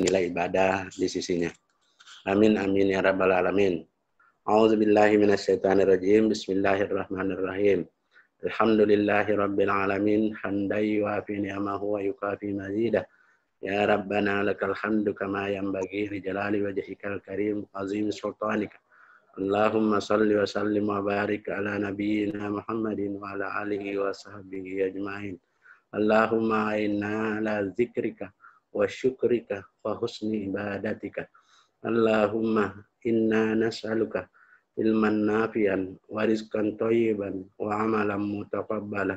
nilai ibadah di sisinya. Amin amin ya rabbal alamin. A'udzu billahi minasyaitonir rajim. Bismillahirrahmanirrahim. Alhamdulillahi rabbil alamin hamdan yuafi ni'amahu wa yukafi mazidah. Ya Rabbana lakal hamdu kama yanbaghi li jalali wajhikal karim azim sultanika. Allahumma salli wa sallim wa barik ala nabiyyina Muhammadin wa ala alihi wa sahbihi ajma'in. Allahumma inna ala zikrika wa syukrika wa husni ibadatika. Allahumma inna nas'aluka ilman nafian wa rizqan thayyiban wa amalan mutaqabbala.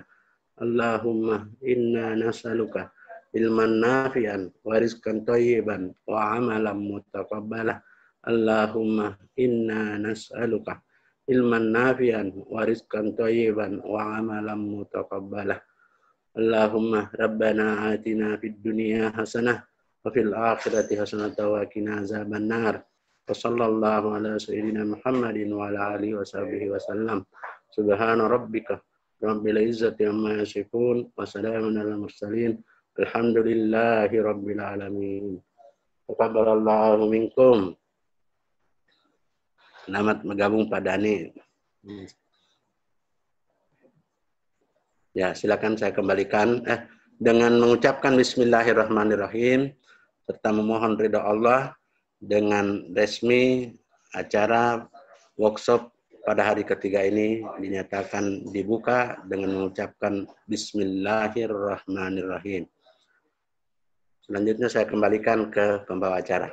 Allahumma inna nas'aluka ilman nafian wa rizqan thayyiban wa amalan mutaqabbala. Allahumma inna nas'aluka ilman nafian wa rizqan thayyiban wa amalan mutaqabbala. Allahumma rabbana atina fid dunya hasanah وفي الآخرة حسنة وقنا عذاب النار وصلى الله على سيدنا محمد وعلى آله وصحبه وسلم سبحان ربك رب العزة عما يصفون وسلام على المرسلين الحمد لله رب العالمين تقبل الله منكم Selamat bergabung Pak Dani. Ya, silakan saya kembalikan. Eh, dengan mengucapkan Bismillahirrahmanirrahim serta memohon ridho Allah dengan resmi acara workshop pada hari ketiga ini dinyatakan dibuka dengan mengucapkan Bismillahirrahmanirrahim. Selanjutnya saya kembalikan ke pembawa acara.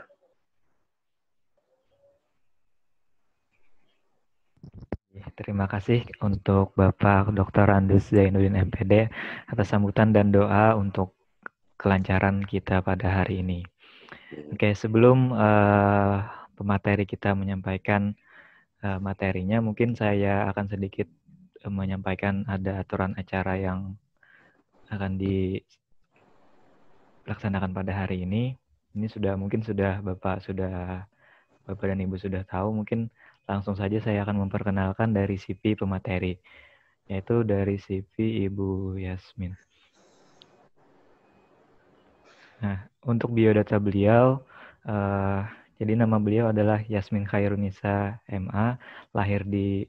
Ya, terima kasih untuk Bapak Dr. Andus Zainuddin MPD atas sambutan dan doa untuk kelancaran kita pada hari ini. Hmm. Oke, okay, sebelum uh, pemateri kita menyampaikan uh, materinya, mungkin saya akan sedikit uh, menyampaikan ada aturan acara yang akan dilaksanakan pada hari ini. Ini sudah mungkin sudah Bapak sudah Bapak dan Ibu sudah tahu, mungkin langsung saja saya akan memperkenalkan dari CV pemateri, yaitu dari CV Ibu Yasmin. Nah, untuk biodata beliau, uh, jadi nama beliau adalah Yasmin Khairunisa MA, lahir di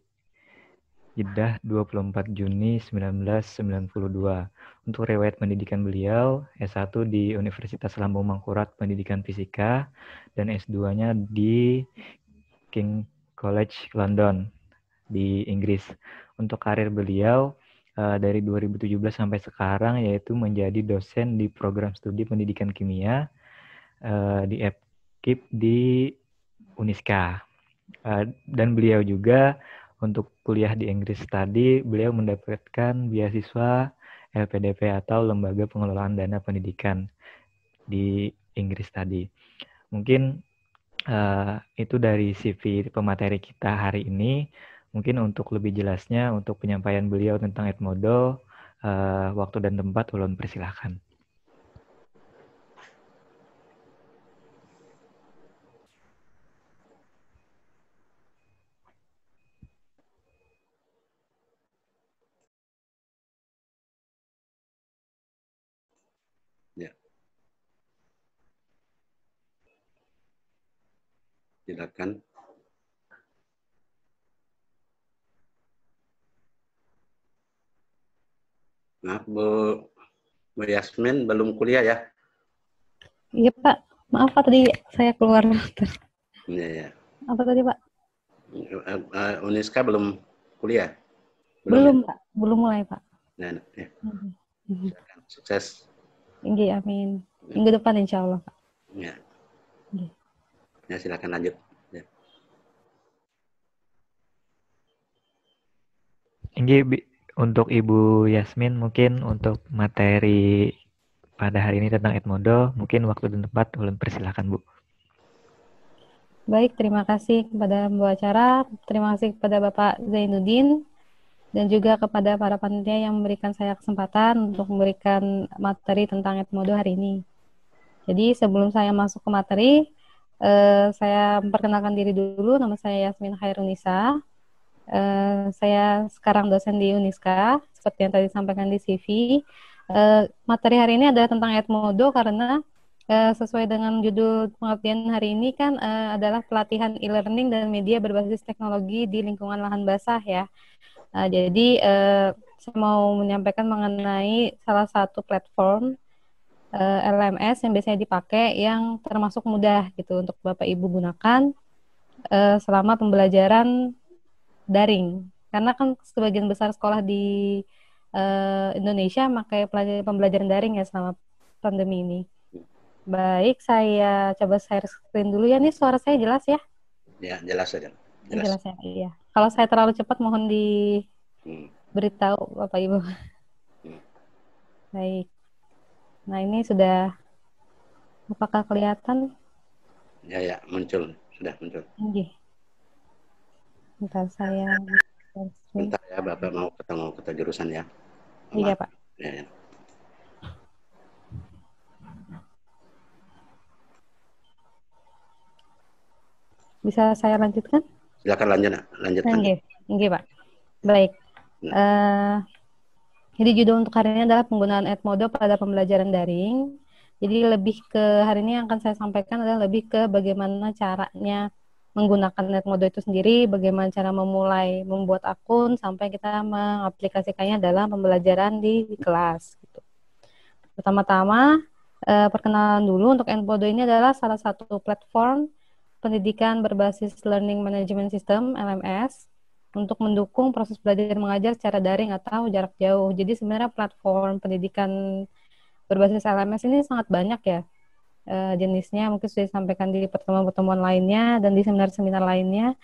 Jeddah 24 Juni 1992. Untuk riwayat pendidikan beliau, S1 di Universitas Lampung Mangkurat Pendidikan Fisika dan S2-nya di King College London di Inggris. Untuk karir beliau, uh, dari 2017 sampai sekarang yaitu menjadi dosen di program studi pendidikan kimia uh, di FKIP di Uniska. Uh, eh, dan beliau juga untuk kuliah di Inggris tadi beliau mendapatkan beasiswa LPDP atau Lembaga Pengelolaan Dana Pendidikan di Inggris tadi. Mungkin uh, itu dari CV pemateri kita hari ini. Mungkin untuk lebih jelasnya, untuk penyampaian beliau tentang Edmodo, uh, eh, waktu dan tempat ulun persilahkan. Ya. silakan. Maaf Bu, Bu Yasmin belum kuliah ya? Iya Pak, maaf Pak tadi saya keluar. Iya ya. Apa tadi Pak? Uh, Uniska belum kuliah? Belum, belum ya? Pak, belum mulai Pak. Nah, ya. Sukses. Inggi iya, amin. Iya. Minggu depan insya Allah Pak. Ya. Ya, ya silakan lanjut. Inggi, untuk Ibu Yasmin mungkin untuk materi pada hari ini tentang Edmodo mungkin waktu dan tempat belum persilahkan Bu. Baik, terima kasih kepada Bu Acara, terima kasih kepada Bapak Zainuddin, dan juga kepada para panitia yang memberikan saya kesempatan untuk memberikan materi tentang Edmodo hari ini. Jadi sebelum saya masuk ke materi, eh, saya memperkenalkan diri dulu, nama saya Yasmin Khairunisa, saya sekarang dosen di Uniska, seperti yang tadi sampaikan di CV. Uh, eh, materi hari ini adalah tentang Edmodo karena uh, sesuai dengan judul pengabdian hari ini kan uh, adalah pelatihan e-learning dan media berbasis teknologi di lingkungan lahan basah ya. Uh, jadi uh, saya mau menyampaikan mengenai salah satu platform uh, LMS yang biasanya dipakai yang termasuk mudah gitu untuk Bapak Ibu gunakan uh, selama pembelajaran daring karena kan sebagian besar sekolah di uh, Indonesia pakai pembelajaran daring ya selama pandemi ini. Ya. Baik, saya coba share screen dulu ya. Nih suara saya jelas ya? Ya, jelas saja. Jelas. jelas ya, iya. Kalau saya terlalu cepat mohon diberitahu hmm. Bapak Ibu. Hmm. Baik. Nah, ini sudah apakah kelihatan? Ya, ya, muncul. Sudah muncul. Oke. Bentar saya Bentar ya, Bapak mau ketemu ketua jurusan ya. Iya, Pak. Ya, ya. Bisa saya lanjutkan? Silakan lanjut, lanjutkan. Oke, okay. Pak. Baik. Nah. Uh, jadi judul untuk hari ini adalah penggunaan Edmodo pada pembelajaran daring. Jadi lebih ke hari ini yang akan saya sampaikan adalah lebih ke bagaimana caranya menggunakan Netmodo itu sendiri, bagaimana cara memulai membuat akun sampai kita mengaplikasikannya dalam pembelajaran di, kelas. Gitu. Pertama-tama, eh, perkenalan dulu untuk Netmodo ini adalah salah satu platform pendidikan berbasis Learning Management System (LMS) untuk mendukung proses belajar mengajar secara daring atau jarak jauh. Jadi sebenarnya platform pendidikan berbasis LMS ini sangat banyak ya uh, jenisnya mungkin sudah disampaikan di pertemuan-pertemuan lainnya dan di seminar-seminar lainnya.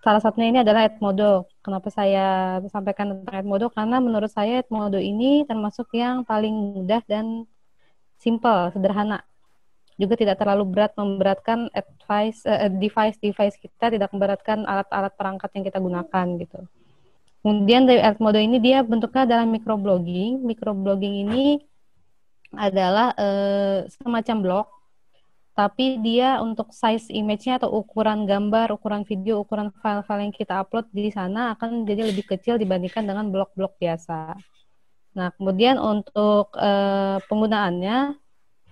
Salah satunya ini adalah Edmodo. Kenapa saya sampaikan tentang Edmodo? Karena menurut saya Edmodo ini termasuk yang paling mudah dan simple, sederhana. Juga tidak terlalu berat memberatkan advice eh, device device kita, tidak memberatkan alat-alat perangkat yang kita gunakan gitu. Kemudian dari Edmodo ini dia bentuknya adalah microblogging. Microblogging ini adalah uh, semacam blog tapi dia untuk size image-nya atau ukuran gambar, ukuran video, ukuran file-file yang kita upload di sana akan jadi lebih kecil dibandingkan dengan blok-blok biasa. Nah, kemudian untuk uh, penggunaannya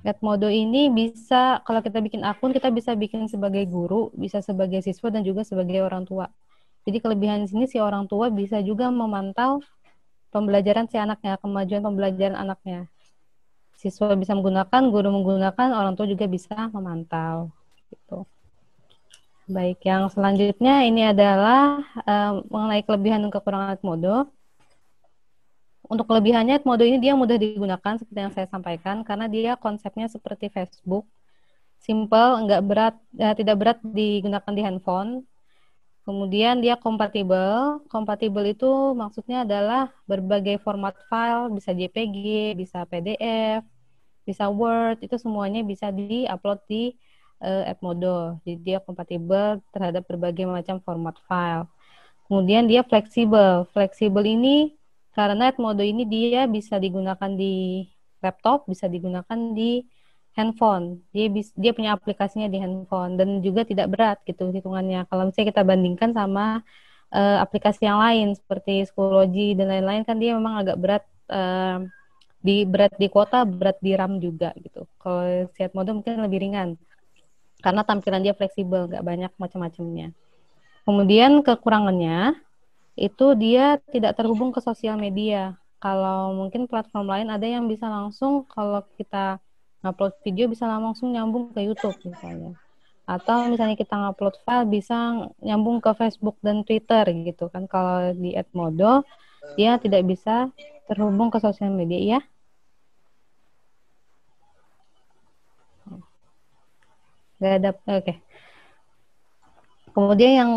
netmodo ini bisa kalau kita bikin akun kita bisa bikin sebagai guru, bisa sebagai siswa dan juga sebagai orang tua. Jadi kelebihan di sini si orang tua bisa juga memantau pembelajaran si anaknya, kemajuan pembelajaran anaknya siswa bisa menggunakan, guru menggunakan, orang tua juga bisa memantau. Gitu. Baik, yang selanjutnya ini adalah um, mengenai kelebihan dan kekurangan Edmodo. Untuk kelebihannya, Edmodo ini dia mudah digunakan seperti yang saya sampaikan karena dia konsepnya seperti Facebook, simple, nggak berat, ya, tidak berat digunakan di handphone, Kemudian dia kompatibel. Kompatibel itu maksudnya adalah berbagai format file, bisa JPG, bisa PDF, bisa Word, itu semuanya bisa di-upload di uh, eh, Edmodo. Jadi dia kompatibel terhadap berbagai macam format file. Kemudian dia fleksibel. Fleksibel ini karena Edmodo ini dia bisa digunakan di laptop, bisa digunakan di handphone. Dia bis, dia punya aplikasinya di handphone dan juga tidak berat gitu hitungannya. Kalau misalnya kita bandingkan sama uh, aplikasi yang lain seperti Schoology dan lain-lain kan dia memang agak berat uh, di berat di kuota, berat di RAM juga gitu. Kalau Seat Mode mungkin lebih ringan. Karena tampilan dia fleksibel, nggak banyak macam-macamnya. Kemudian kekurangannya itu dia tidak terhubung ke sosial media kalau mungkin platform lain ada yang bisa langsung kalau kita ngupload video bisa langsung nyambung ke YouTube misalnya atau misalnya kita ngupload file bisa nyambung ke Facebook dan Twitter gitu kan kalau di Edmodo dia tidak bisa terhubung ke sosial media ya nggak ada oke okay. kemudian yang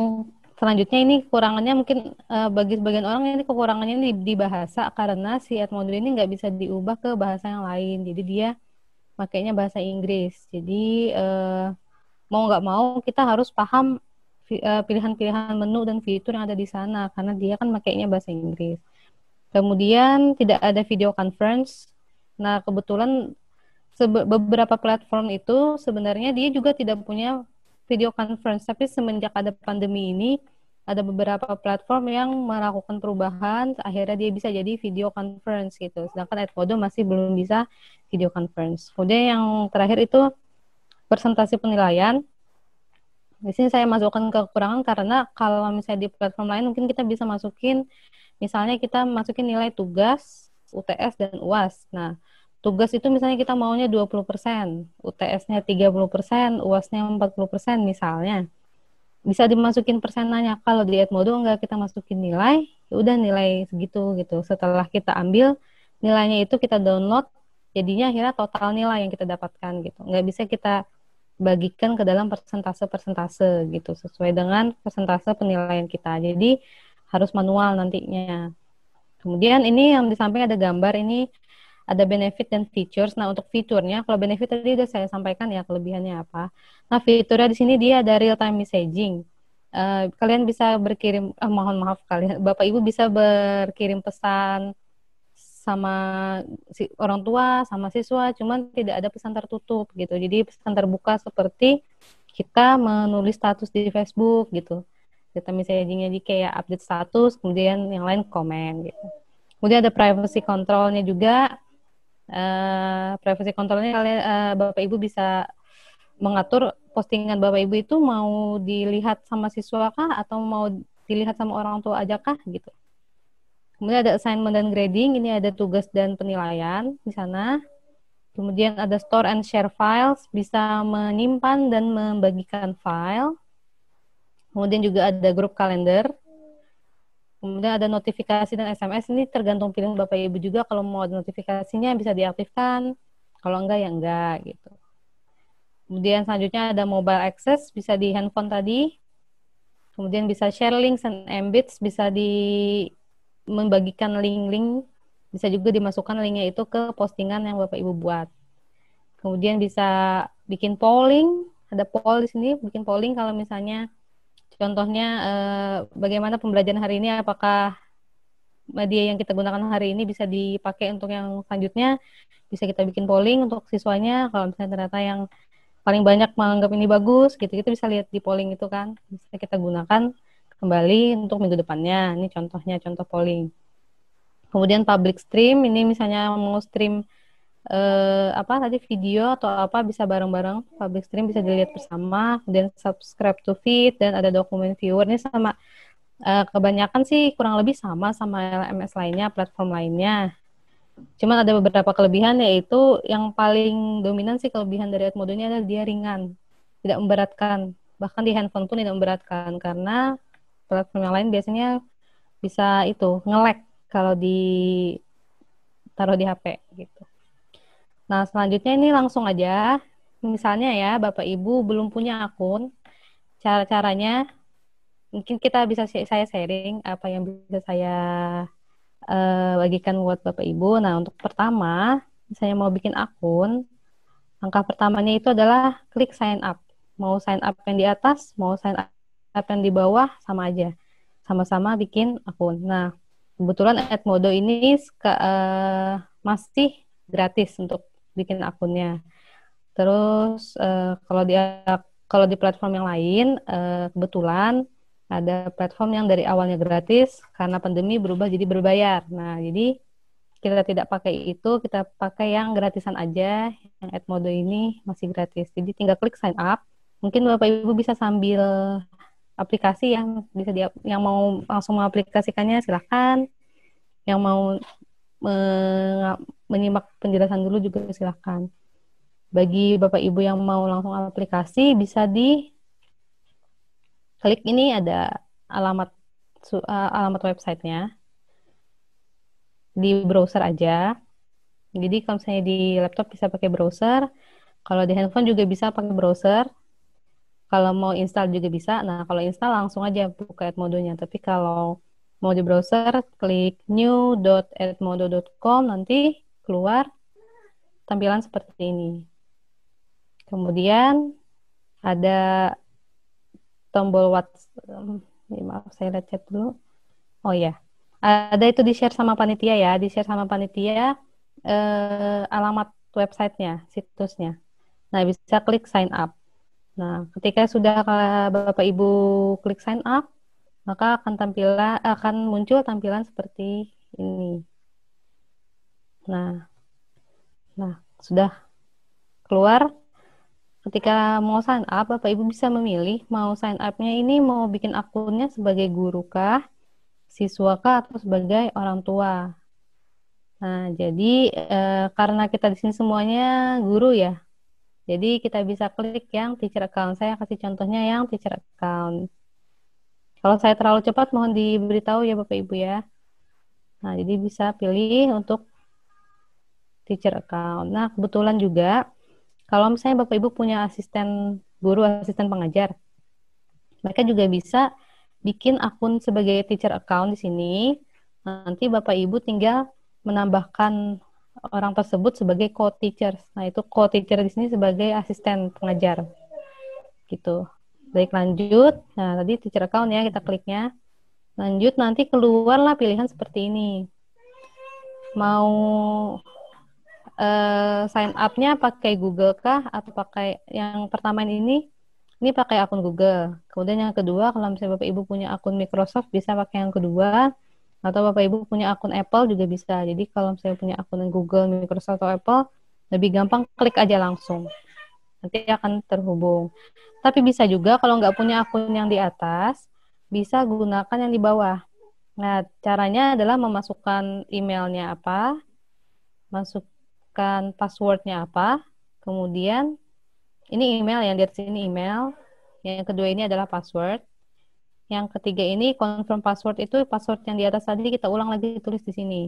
selanjutnya ini kekurangannya mungkin uh, bagi sebagian orang ini kekurangannya di, di bahasa karena si Edmodo ini nggak bisa diubah ke bahasa yang lain jadi dia makainya bahasa Inggris. Jadi uh, mau nggak mau kita harus paham eh, pilihan-pilihan menu dan fitur yang ada di sana karena dia kan makainya bahasa Inggris. Kemudian tidak ada video conference. Nah, kebetulan beberapa platform itu sebenarnya dia juga tidak punya video conference, tapi semenjak ada pandemi ini ada beberapa platform yang melakukan perubahan akhirnya dia bisa jadi video conference gitu sedangkan Edmodo masih belum bisa video conference kemudian yang terakhir itu presentasi penilaian di sini saya masukkan kekurangan karena kalau misalnya di platform lain mungkin kita bisa masukin misalnya kita masukin nilai tugas UTS dan UAS nah tugas itu misalnya kita maunya 20%, UTS-nya 30%, UAS-nya 40% misalnya bisa dimasukin persenannya kalau di Edmodo enggak kita masukin nilai ya udah nilai segitu gitu setelah kita ambil nilainya itu kita download jadinya akhirnya total nilai yang kita dapatkan gitu nggak bisa kita bagikan ke dalam persentase persentase gitu sesuai dengan persentase penilaian kita jadi harus manual nantinya kemudian ini yang di samping ada gambar ini ada benefit dan features. Nah, untuk fiturnya, kalau benefit tadi udah saya sampaikan ya kelebihannya apa. Nah, fiturnya di sini dia ada real time messaging. Uh, kalian bisa berkirim, uh, mohon maaf kalian, bapak ibu bisa berkirim pesan sama si orang tua, sama siswa, cuman tidak ada pesan tertutup gitu. Jadi pesan terbuka seperti kita menulis status di Facebook gitu. Data messagingnya di kayak update status, kemudian yang lain komen gitu. Kemudian ada privacy controlnya juga. Eh, privacy controlnya kalian uh, bapak ibu bisa mengatur postingan bapak ibu itu mau dilihat sama siswa kah atau mau dilihat sama orang tua aja kah gitu kemudian ada assignment dan grading ini ada tugas dan penilaian di sana kemudian ada store and share files bisa menyimpan dan membagikan file kemudian juga ada grup kalender Kemudian ada notifikasi dan SMS ini tergantung pilihan Bapak Ibu juga kalau mau ada notifikasinya bisa diaktifkan, kalau enggak ya enggak gitu. Kemudian selanjutnya ada mobile access bisa di handphone tadi. Kemudian bisa share link dan embeds bisa di membagikan link-link bisa juga dimasukkan linknya itu ke postingan yang Bapak Ibu buat. Kemudian bisa bikin polling, ada poll di sini, bikin polling kalau misalnya Contohnya eh, bagaimana pembelajaran hari ini apakah media yang kita gunakan hari ini bisa dipakai untuk yang selanjutnya bisa kita bikin polling untuk siswanya kalau misalnya ternyata yang paling banyak menganggap ini bagus gitu kita bisa lihat di polling itu kan bisa kita gunakan kembali untuk minggu depannya ini contohnya contoh polling kemudian public stream ini misalnya mau stream eh, apa tadi video atau apa bisa bareng-bareng public stream bisa dilihat bersama dan subscribe to feed dan ada dokumen viewer ini sama eh, kebanyakan sih kurang lebih sama sama LMS lainnya platform lainnya cuman ada beberapa kelebihan yaitu yang paling dominan sih kelebihan dari Edmodo ini adalah dia ringan tidak memberatkan bahkan di handphone pun tidak memberatkan karena platform yang lain biasanya bisa itu ngelek kalau di taruh di HP gitu Nah, selanjutnya ini langsung aja. Misalnya ya, Bapak Ibu belum punya akun, cara-caranya mungkin kita bisa saya sharing apa yang bisa saya uh, bagikan buat Bapak Ibu. Nah, untuk pertama, misalnya mau bikin akun, langkah pertamanya itu adalah klik sign up. Mau sign up yang di atas, mau sign up yang di bawah, sama aja. Sama-sama bikin akun. Nah, kebetulan Edmodo ini uh, masih gratis untuk bikin akunnya. Terus uh, kalau di kalau di platform yang lain uh, kebetulan ada platform yang dari awalnya gratis karena pandemi berubah jadi berbayar. Nah, jadi kita tidak pakai itu, kita pakai yang gratisan aja. Yang Edmodo ini masih gratis. Jadi tinggal klik sign up. Mungkin Bapak Ibu bisa sambil aplikasi yang bisa di yang mau langsung mengaplikasikannya silahkan. Yang mau menyimak penjelasan dulu juga silakan. Bagi Bapak Ibu yang mau langsung aplikasi bisa di klik ini ada alamat alamat websitenya di browser aja. Jadi kalau misalnya di laptop bisa pakai browser, kalau di handphone juga bisa pakai browser. Kalau mau install juga bisa. Nah, kalau install langsung aja buka modulnya. Tapi kalau mau di browser klik new.edmodo.com nanti keluar tampilan seperti ini. Kemudian ada tombol WhatsApp. Eh, ya, maaf saya lihat chat dulu. Oh ya, ada itu di share sama panitia ya, di share sama panitia eh, alamat websitenya, situsnya. Nah bisa klik sign up. Nah ketika sudah eh, Bapak Ibu klik sign up, maka akan tampilan akan muncul tampilan seperti ini. Nah, nah sudah keluar. Ketika mau sign up, Bapak Ibu bisa memilih mau sign up-nya ini mau bikin akunnya sebagai guru kah, siswa kah, atau sebagai orang tua. Nah, jadi e, karena kita di sini semuanya guru ya, jadi kita bisa klik yang teacher account. Saya kasih contohnya yang teacher account. Kalau saya terlalu cepat mohon diberitahu ya Bapak Ibu ya. Nah, jadi bisa pilih untuk teacher account. Nah, kebetulan juga kalau misalnya Bapak Ibu punya asisten guru, asisten pengajar, mereka juga bisa bikin akun sebagai teacher account di sini. Nanti Bapak Ibu tinggal menambahkan orang tersebut sebagai co teacher Nah, itu co-teacher di sini sebagai asisten pengajar. Gitu. Baik lanjut. Nah, tadi teacher account ya kita kliknya. Lanjut nanti keluarlah pilihan seperti ini. Mau uh, sign upnya pakai Google kah atau pakai yang pertama ini? Ini pakai akun Google. Kemudian yang kedua, kalau misalnya Bapak Ibu punya akun Microsoft bisa pakai yang kedua atau Bapak Ibu punya akun Apple juga bisa. Jadi kalau misalnya punya akun Google, Microsoft atau Apple lebih gampang klik aja langsung nanti akan terhubung. Tapi bisa juga kalau nggak punya akun yang di atas, bisa gunakan yang di bawah. Nah, caranya adalah memasukkan emailnya apa, masukkan passwordnya apa, kemudian ini email yang di atas ini email, yang kedua ini adalah password, yang ketiga ini confirm password itu password yang di atas tadi kita ulang lagi tulis di sini.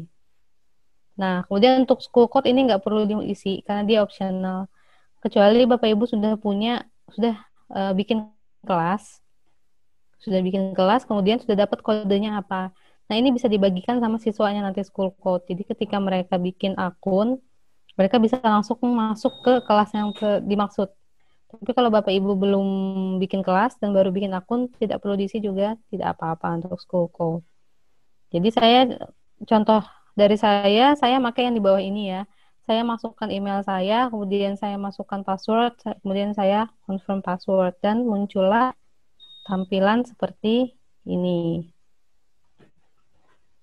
Nah, kemudian untuk school code ini nggak perlu diisi karena dia optional kecuali Bapak Ibu sudah punya sudah uh, bikin kelas sudah bikin kelas kemudian sudah dapat kodenya apa nah ini bisa dibagikan sama siswanya nanti school code jadi ketika mereka bikin akun mereka bisa langsung masuk ke kelas yang ke, dimaksud tapi kalau bapak ibu belum bikin kelas dan baru bikin akun tidak perlu diisi juga tidak apa-apa untuk school code jadi saya contoh dari saya saya pakai yang di bawah ini ya saya masukkan email saya, kemudian saya masukkan password, kemudian saya confirm password dan muncullah tampilan seperti ini.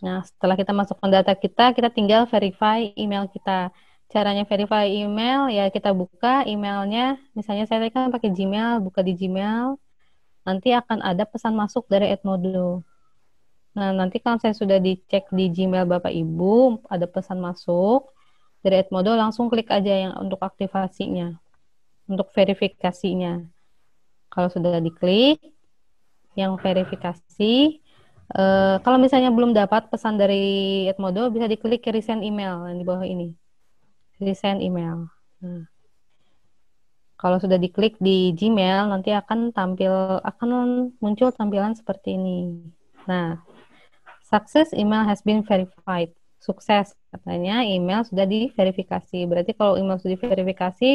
Nah, setelah kita masukkan data kita, kita tinggal verify email kita. Caranya verify email, ya kita buka emailnya. Misalnya saya kan pakai Gmail, buka di Gmail. Nanti akan ada pesan masuk dari Edmodo. Nah, nanti kalau saya sudah dicek di Gmail Bapak Ibu, ada pesan masuk dari Edmodo langsung klik aja yang untuk aktivasinya, untuk verifikasinya. Kalau sudah diklik, yang verifikasi, eh, kalau misalnya belum dapat pesan dari Edmodo, bisa diklik ke resend email yang di bawah ini. Resend email. Nah. Kalau sudah diklik di Gmail, nanti akan tampil akan muncul tampilan seperti ini. Nah, success email has been verified. Sukses katanya email sudah diverifikasi. Berarti kalau email sudah diverifikasi,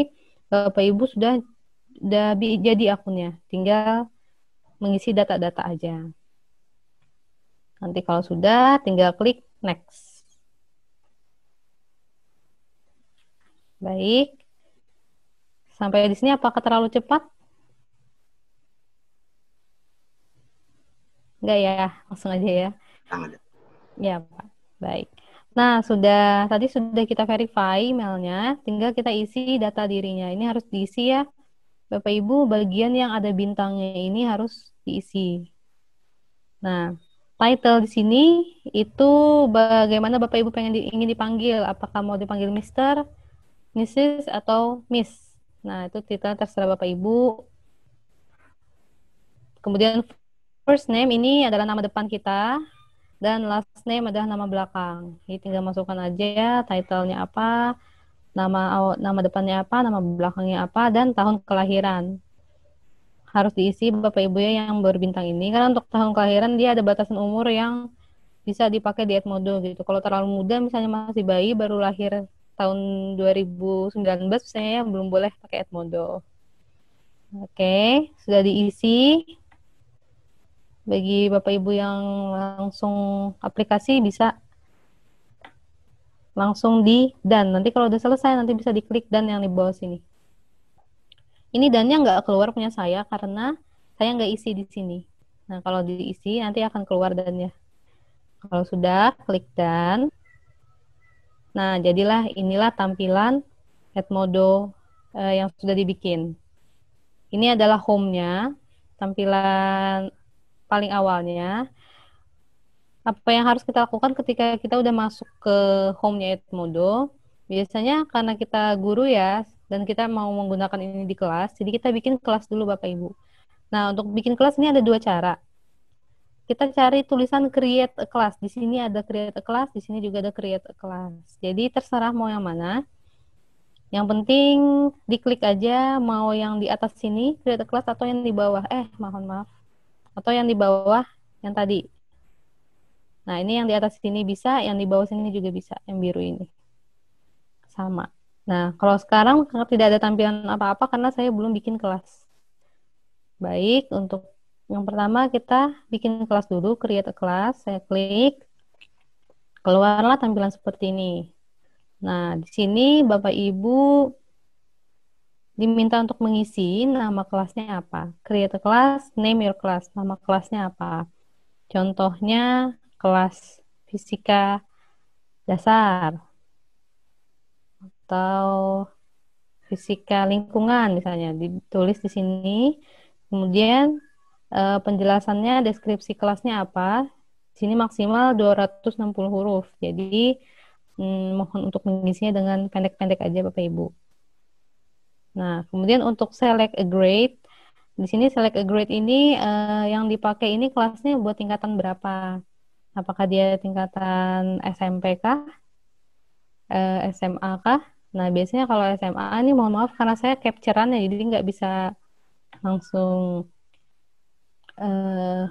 Bapak eh, Ibu sudah udah jadi akunnya. Tinggal mengisi data-data aja. Nanti kalau sudah tinggal klik next. Baik. Sampai di sini apakah terlalu cepat? Enggak ya, langsung aja ya. Ya, Pak. Baik. Nah, sudah tadi sudah kita verify emailnya, tinggal kita isi data dirinya. Ini harus diisi ya, Bapak Ibu. Bagian yang ada bintangnya ini harus diisi. Nah, title di sini itu bagaimana Bapak Ibu pengen di, ingin dipanggil, apakah mau dipanggil Mister, Mrs. atau Miss. Nah, itu titel terserah Bapak Ibu. Kemudian first name ini adalah nama depan kita, dan last name adalah nama belakang. Jadi tinggal masukkan aja title-nya apa, nama nama depannya apa, nama belakangnya apa, dan tahun kelahiran. Harus diisi Bapak Ibu ya yang berbintang ini karena untuk tahun kelahiran dia ada batasan umur yang bisa dipakai diet modo gitu. Kalau terlalu muda misalnya masih bayi baru lahir tahun 2019 misalnya ya, belum boleh pakai Edmodo. Oke, sudah diisi bagi Bapak Ibu yang langsung aplikasi bisa langsung di dan nanti kalau udah selesai nanti bisa diklik dan yang di bawah sini ini dannya nggak keluar punya saya karena saya nggak isi di sini nah kalau diisi nanti akan keluar dannya kalau sudah klik dan nah jadilah inilah tampilan Edmodo eh, yang sudah dibikin ini adalah home-nya tampilan paling awalnya apa yang harus kita lakukan ketika kita udah masuk ke home-nya Edmodo biasanya karena kita guru ya dan kita mau menggunakan ini di kelas jadi kita bikin kelas dulu Bapak Ibu nah untuk bikin kelas ini ada dua cara kita cari tulisan create a class di sini ada create a class di sini juga ada create a class jadi terserah mau yang mana yang penting diklik aja mau yang di atas sini create a class atau yang di bawah eh mohon maaf atau yang di bawah yang tadi. Nah, ini yang di atas sini bisa, yang di bawah sini juga bisa, yang biru ini. Sama. Nah, kalau sekarang tidak ada tampilan apa-apa karena saya belum bikin kelas. Baik, untuk yang pertama kita bikin kelas dulu, create a class, saya klik. Keluarlah tampilan seperti ini. Nah, di sini Bapak Ibu diminta untuk mengisi nama kelasnya apa. Create a class, name your class, nama kelasnya apa. Contohnya kelas fisika dasar atau fisika lingkungan misalnya ditulis di sini. Kemudian eh, penjelasannya deskripsi kelasnya apa. Di sini maksimal 260 huruf. Jadi mm, mohon untuk mengisinya dengan pendek-pendek aja Bapak Ibu. Nah, kemudian untuk select a grade, di sini select a grade ini uh, yang dipakai ini kelasnya buat tingkatan berapa? Apakah dia tingkatan SMP kah? Uh, eh, SMA kah? Nah, biasanya kalau SMA ini mohon maaf karena saya capturean ya, jadi nggak bisa langsung uh,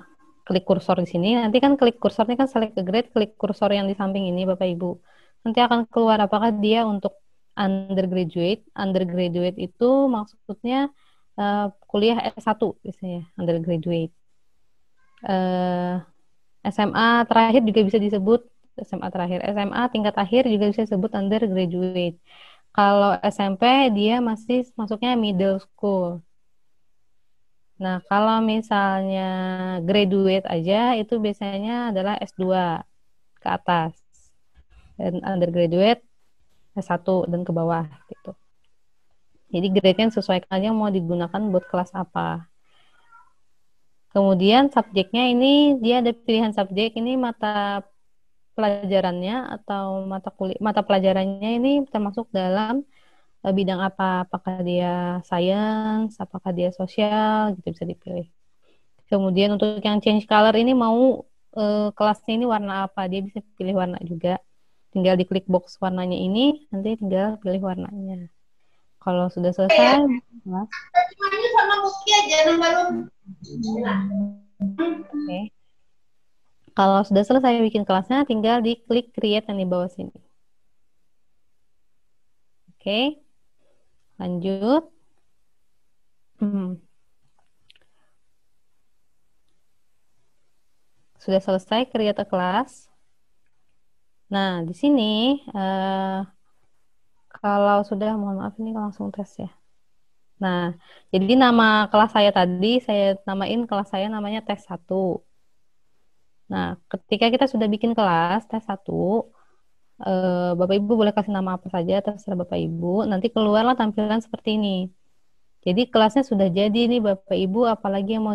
klik kursor di sini. Nanti kan klik kursornya kan select a grade, klik kursor yang di samping ini Bapak Ibu. Nanti akan keluar apakah dia untuk undergraduate. Undergraduate itu maksudnya uh, kuliah S1 biasanya, undergraduate. Uh, eh, SMA terakhir juga bisa disebut SMA terakhir. SMA tingkat akhir juga bisa disebut undergraduate. Kalau SMP dia masih masuknya middle school. Nah, kalau misalnya graduate aja itu biasanya adalah S2 ke atas. Dan undergraduate S1 dan ke bawah gitu. Jadi grade-nya aja mau digunakan buat kelas apa. Kemudian subjeknya ini dia ada pilihan subjek ini mata pelajarannya atau mata kuliah mata pelajarannya ini termasuk dalam eh, bidang apa apakah dia sains apakah dia sosial gitu bisa dipilih kemudian untuk yang change color ini mau eh, kelasnya ini warna apa dia bisa pilih warna juga tinggal diklik box warnanya ini nanti tinggal pilih warnanya kalau sudah iya. selesai oke kalau sudah selesai bikin kelasnya tinggal diklik create yang di bawah sini oke lanjut hmm. sudah selesai create a class Nah, di sini uh, kalau sudah mohon maaf ini langsung tes ya. Nah, jadi nama kelas saya tadi saya namain kelas saya namanya tes 1. Nah, ketika kita sudah bikin kelas tes 1 uh, eh, Bapak Ibu boleh kasih nama apa saja terserah Bapak Ibu. Nanti keluarlah tampilan seperti ini. Jadi kelasnya sudah jadi nih Bapak Ibu, apalagi yang mau,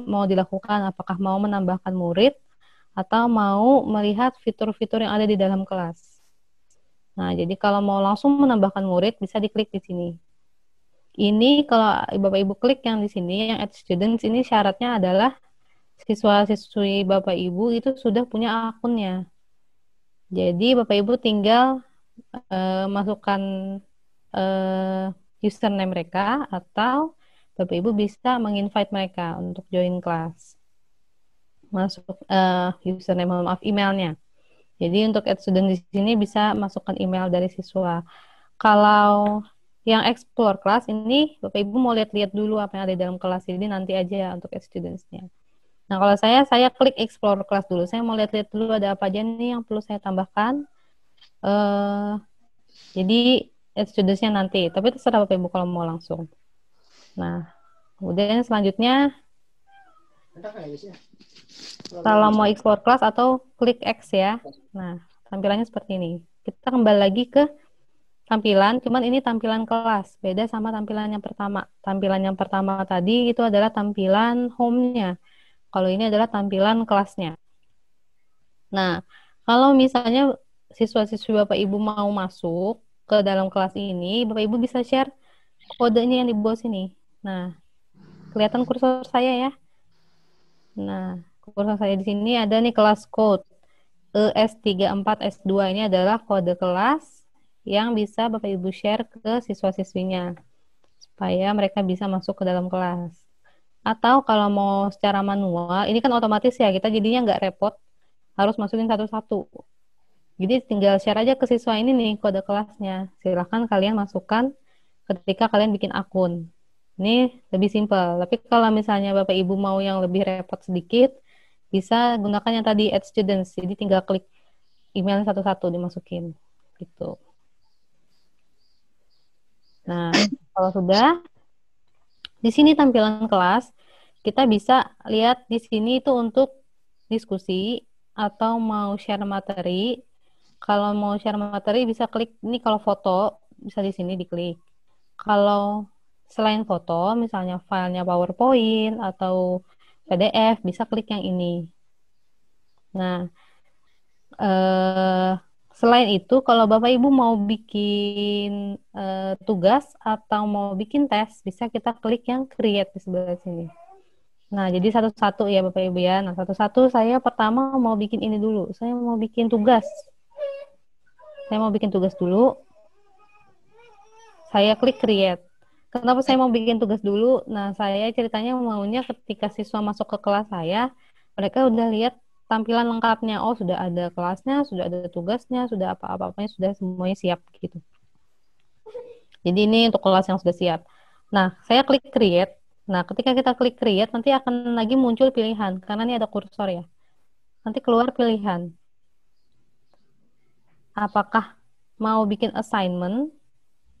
mau dilakukan, apakah mau menambahkan murid atau mau melihat fitur-fitur yang ada di dalam kelas. Nah, jadi kalau mau langsung menambahkan murid bisa diklik di sini. Ini kalau Bapak Ibu klik yang di sini yang add students ini syaratnya adalah siswa-siswi Bapak Ibu itu sudah punya akunnya. Jadi Bapak Ibu tinggal uh, masukkan uh, username mereka atau Bapak Ibu bisa menginvite mereka untuk join kelas masuk uh, username maaf emailnya. Jadi untuk ad student di sini bisa masukkan email dari siswa. Kalau yang explore kelas ini Bapak Ibu mau lihat-lihat dulu apa yang ada di dalam kelas ini nanti aja ya untuk ad students Nah, kalau saya saya klik explore kelas dulu. Saya mau lihat-lihat dulu ada apa aja nih yang perlu saya tambahkan. Uh, jadi ad students nanti, tapi terserah Bapak Ibu kalau mau langsung. Nah, kemudian selanjutnya kalau mau explore kelas atau klik X ya. Nah, tampilannya seperti ini. Kita kembali lagi ke tampilan, cuman ini tampilan kelas. Beda sama tampilan yang pertama. Tampilan yang pertama tadi itu adalah tampilan home-nya. Kalau ini adalah tampilan kelasnya. Nah, kalau misalnya siswa siswa Bapak Ibu mau masuk ke dalam kelas ini, Bapak Ibu bisa share kodenya yang di bawah sini. Nah, kelihatan kursor saya ya. Nah, kursus saya di sini ada nih kelas code ES34 S2 ini adalah kode kelas yang bisa Bapak Ibu share ke siswa-siswinya supaya mereka bisa masuk ke dalam kelas. Atau kalau mau secara manual, ini kan otomatis ya kita jadinya nggak repot harus masukin satu-satu. Jadi tinggal share aja ke siswa ini nih kode kelasnya. Silahkan kalian masukkan ketika kalian bikin akun. Ini lebih simpel. Tapi kalau misalnya Bapak Ibu mau yang lebih repot sedikit, bisa gunakan yang tadi add students. Jadi tinggal klik email satu-satu dimasukin gitu. Nah, kalau sudah di sini tampilan kelas, kita bisa lihat di sini itu untuk diskusi atau mau share materi. Kalau mau share materi bisa klik ini kalau foto bisa di sini diklik. Kalau Selain foto, misalnya filenya PowerPoint atau PDF, bisa klik yang ini. Nah, eh, selain itu, kalau Bapak Ibu mau bikin eh, tugas atau mau bikin tes, bisa kita klik yang create di sebelah sini. Nah, jadi satu-satu ya Bapak Ibu ya. Nah, satu-satu saya pertama mau bikin ini dulu. Saya mau bikin tugas. Saya mau bikin tugas dulu. Saya klik create kenapa saya mau bikin tugas dulu? Nah, saya ceritanya maunya ketika siswa masuk ke kelas saya, mereka udah lihat tampilan lengkapnya. Oh, sudah ada kelasnya, sudah ada tugasnya, sudah apa-apa-apanya, sudah semuanya siap gitu. Jadi ini untuk kelas yang sudah siap. Nah, saya klik create. Nah, ketika kita klik create, nanti akan lagi muncul pilihan. Karena ini ada kursor ya. Nanti keluar pilihan. Apakah mau bikin assignment,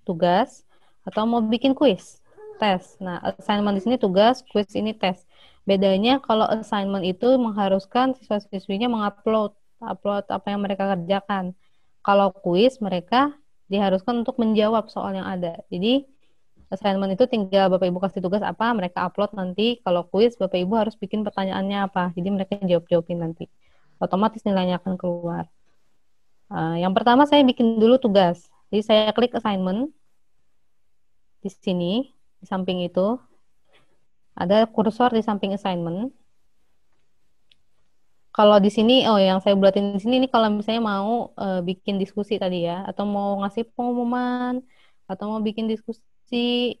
tugas, atau mau bikin kuis, tes. Nah, assignment di sini tugas, kuis ini tes. Bedanya kalau assignment itu mengharuskan siswa-siswinya mengupload upload apa yang mereka kerjakan. Kalau kuis mereka diharuskan untuk menjawab soal yang ada. Jadi assignment itu tinggal Bapak Ibu kasih tugas apa, mereka upload nanti. Kalau kuis Bapak Ibu harus bikin pertanyaannya apa. Jadi mereka jawab-jawabin nanti. Otomatis nilainya akan keluar. Uh, yang pertama saya bikin dulu tugas. Jadi saya klik assignment di sini, di samping itu, ada kursor di samping assignment. Kalau di sini, oh yang saya buatin di sini ini kalau misalnya mau uh, bikin diskusi tadi ya, atau mau ngasih pengumuman, atau mau bikin diskusi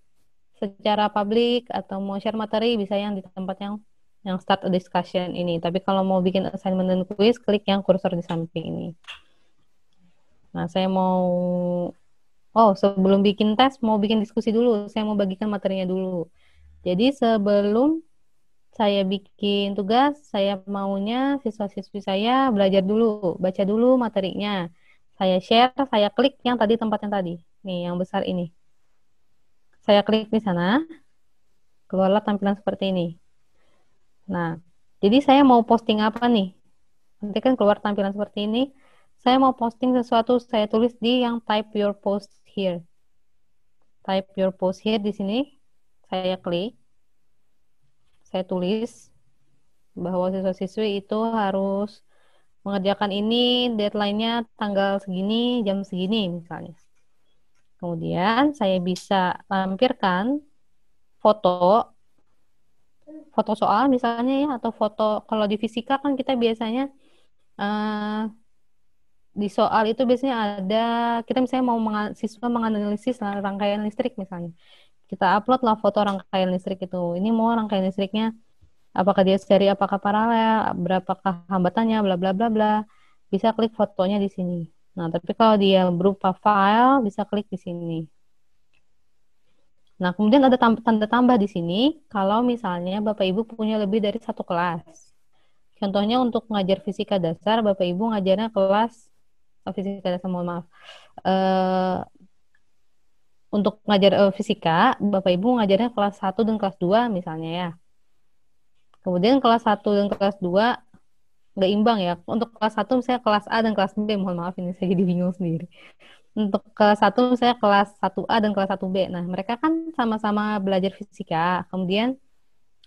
secara publik, atau mau share materi bisa yang di tempat yang yang start a discussion ini. Tapi kalau mau bikin assignment dan quiz, klik yang kursor di samping ini. Nah, saya mau Oh, sebelum bikin tes mau bikin diskusi dulu. Saya mau bagikan materinya dulu. Jadi sebelum saya bikin tugas, saya maunya siswa-siswi saya belajar dulu, baca dulu materinya. Saya share, saya klik yang tadi tempat yang tadi. Nih, yang besar ini. Saya klik di sana. Keluarlah tampilan seperti ini. Nah, jadi saya mau posting apa nih? Nanti kan keluar tampilan seperti ini. Saya mau posting sesuatu, saya tulis di yang type your post here. Type your post here di sini saya klik. Saya tulis bahwa siswa-siswi itu harus mengerjakan ini deadline-nya tanggal segini, jam segini misalnya. Kemudian saya bisa lampirkan foto foto soal misalnya ya atau foto kalau di fisika kan kita biasanya uh, di soal itu biasanya ada kita misalnya mau menga siswa menganalisis rangkaian listrik misalnya kita upload lah foto rangkaian listrik itu ini mau rangkaian listriknya apakah dia seri apakah paralel berapakah hambatannya bla bla bla bla bisa klik fotonya di sini nah tapi kalau dia berupa file bisa klik di sini nah kemudian ada tanda tambah di sini kalau misalnya bapak ibu punya lebih dari satu kelas Contohnya untuk mengajar fisika dasar, Bapak Ibu ngajarnya kelas oh, fisika dasar mohon maaf uh, untuk ngajar uh, fisika bapak ibu ngajarnya kelas 1 dan kelas 2 misalnya ya kemudian kelas 1 dan kelas 2 nggak imbang ya. Untuk kelas 1 misalnya kelas A dan kelas B, mohon maaf ini saya jadi bingung sendiri. Untuk kelas 1 misalnya kelas 1A dan kelas 1B. Nah, mereka kan sama-sama belajar fisika. Kemudian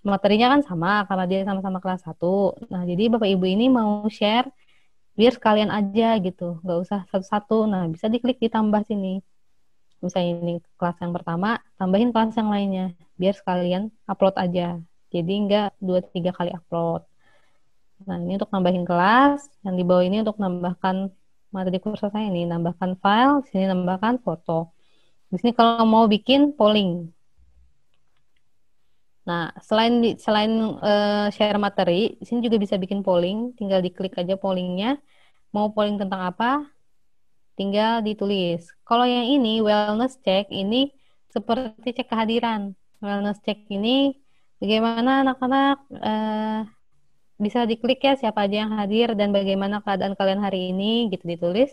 materinya kan sama karena dia sama-sama kelas 1. Nah, jadi Bapak Ibu ini mau share biar sekalian aja gitu nggak usah satu-satu nah bisa diklik ditambah sini misalnya ini kelas yang pertama tambahin kelas yang lainnya biar sekalian upload aja jadi nggak dua tiga kali upload nah ini untuk nambahin kelas yang di bawah ini untuk nambahkan materi kursus saya ini nambahkan file sini nambahkan foto di sini kalau mau bikin polling Nah, selain selain uh, share materi, di sini juga bisa bikin polling. Tinggal diklik aja pollingnya. Mau polling tentang apa? Tinggal ditulis. Kalau yang ini wellness check ini seperti cek kehadiran. Wellness check ini bagaimana anak-anak uh, bisa diklik ya siapa aja yang hadir dan bagaimana keadaan kalian hari ini gitu ditulis.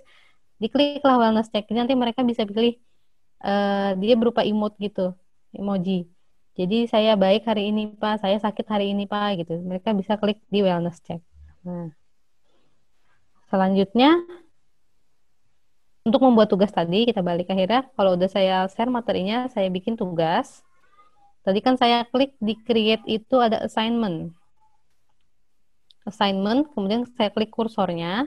Dikliklah wellness check ini nanti mereka bisa pilih uh, dia berupa emote gitu, emoji jadi saya baik hari ini Pak, saya sakit hari ini Pak gitu. Mereka bisa klik di wellness check. Nah. Selanjutnya untuk membuat tugas tadi kita balik akhirnya kalau udah saya share materinya saya bikin tugas tadi kan saya klik di create itu ada assignment assignment kemudian saya klik kursornya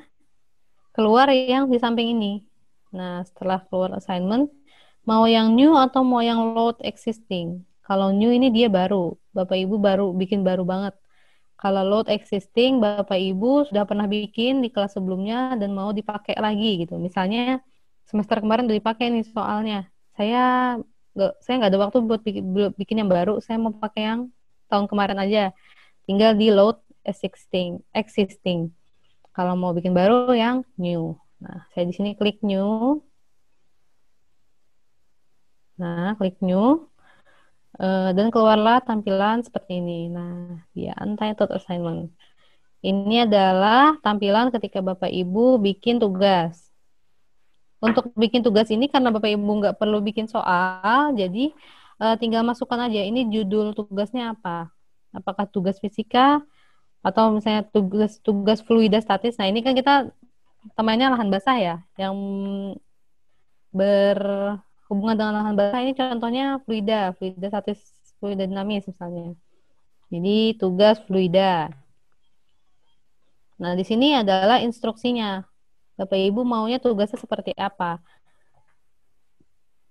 keluar yang di samping ini nah setelah keluar assignment mau yang new atau mau yang load existing kalau new ini dia baru, Bapak Ibu baru bikin baru banget. Kalau load existing, Bapak Ibu sudah pernah bikin di kelas sebelumnya dan mau dipakai lagi gitu. Misalnya semester kemarin udah dipakai nih soalnya. Saya nggak saya nggak ada waktu buat bikin, bikin yang baru. Saya mau pakai yang tahun kemarin aja. Tinggal di load existing, existing. Kalau mau bikin baru yang new. Nah, saya di sini klik new. Nah, klik new. Uh, dan keluarlah tampilan seperti ini. Nah, dia ya, untitled assignment. Ini adalah tampilan ketika Bapak Ibu bikin tugas. Untuk bikin tugas ini karena Bapak Ibu nggak perlu bikin soal, jadi uh, tinggal masukkan aja ini judul tugasnya apa. Apakah tugas fisika atau misalnya tugas tugas fluida statis. Nah, ini kan kita temannya lahan basah ya, yang ber hubungan dengan lahan basah ini contohnya fluida, fluida statis, fluida dinamis misalnya. Jadi tugas fluida. Nah, di sini adalah instruksinya. Bapak Ibu maunya tugasnya seperti apa?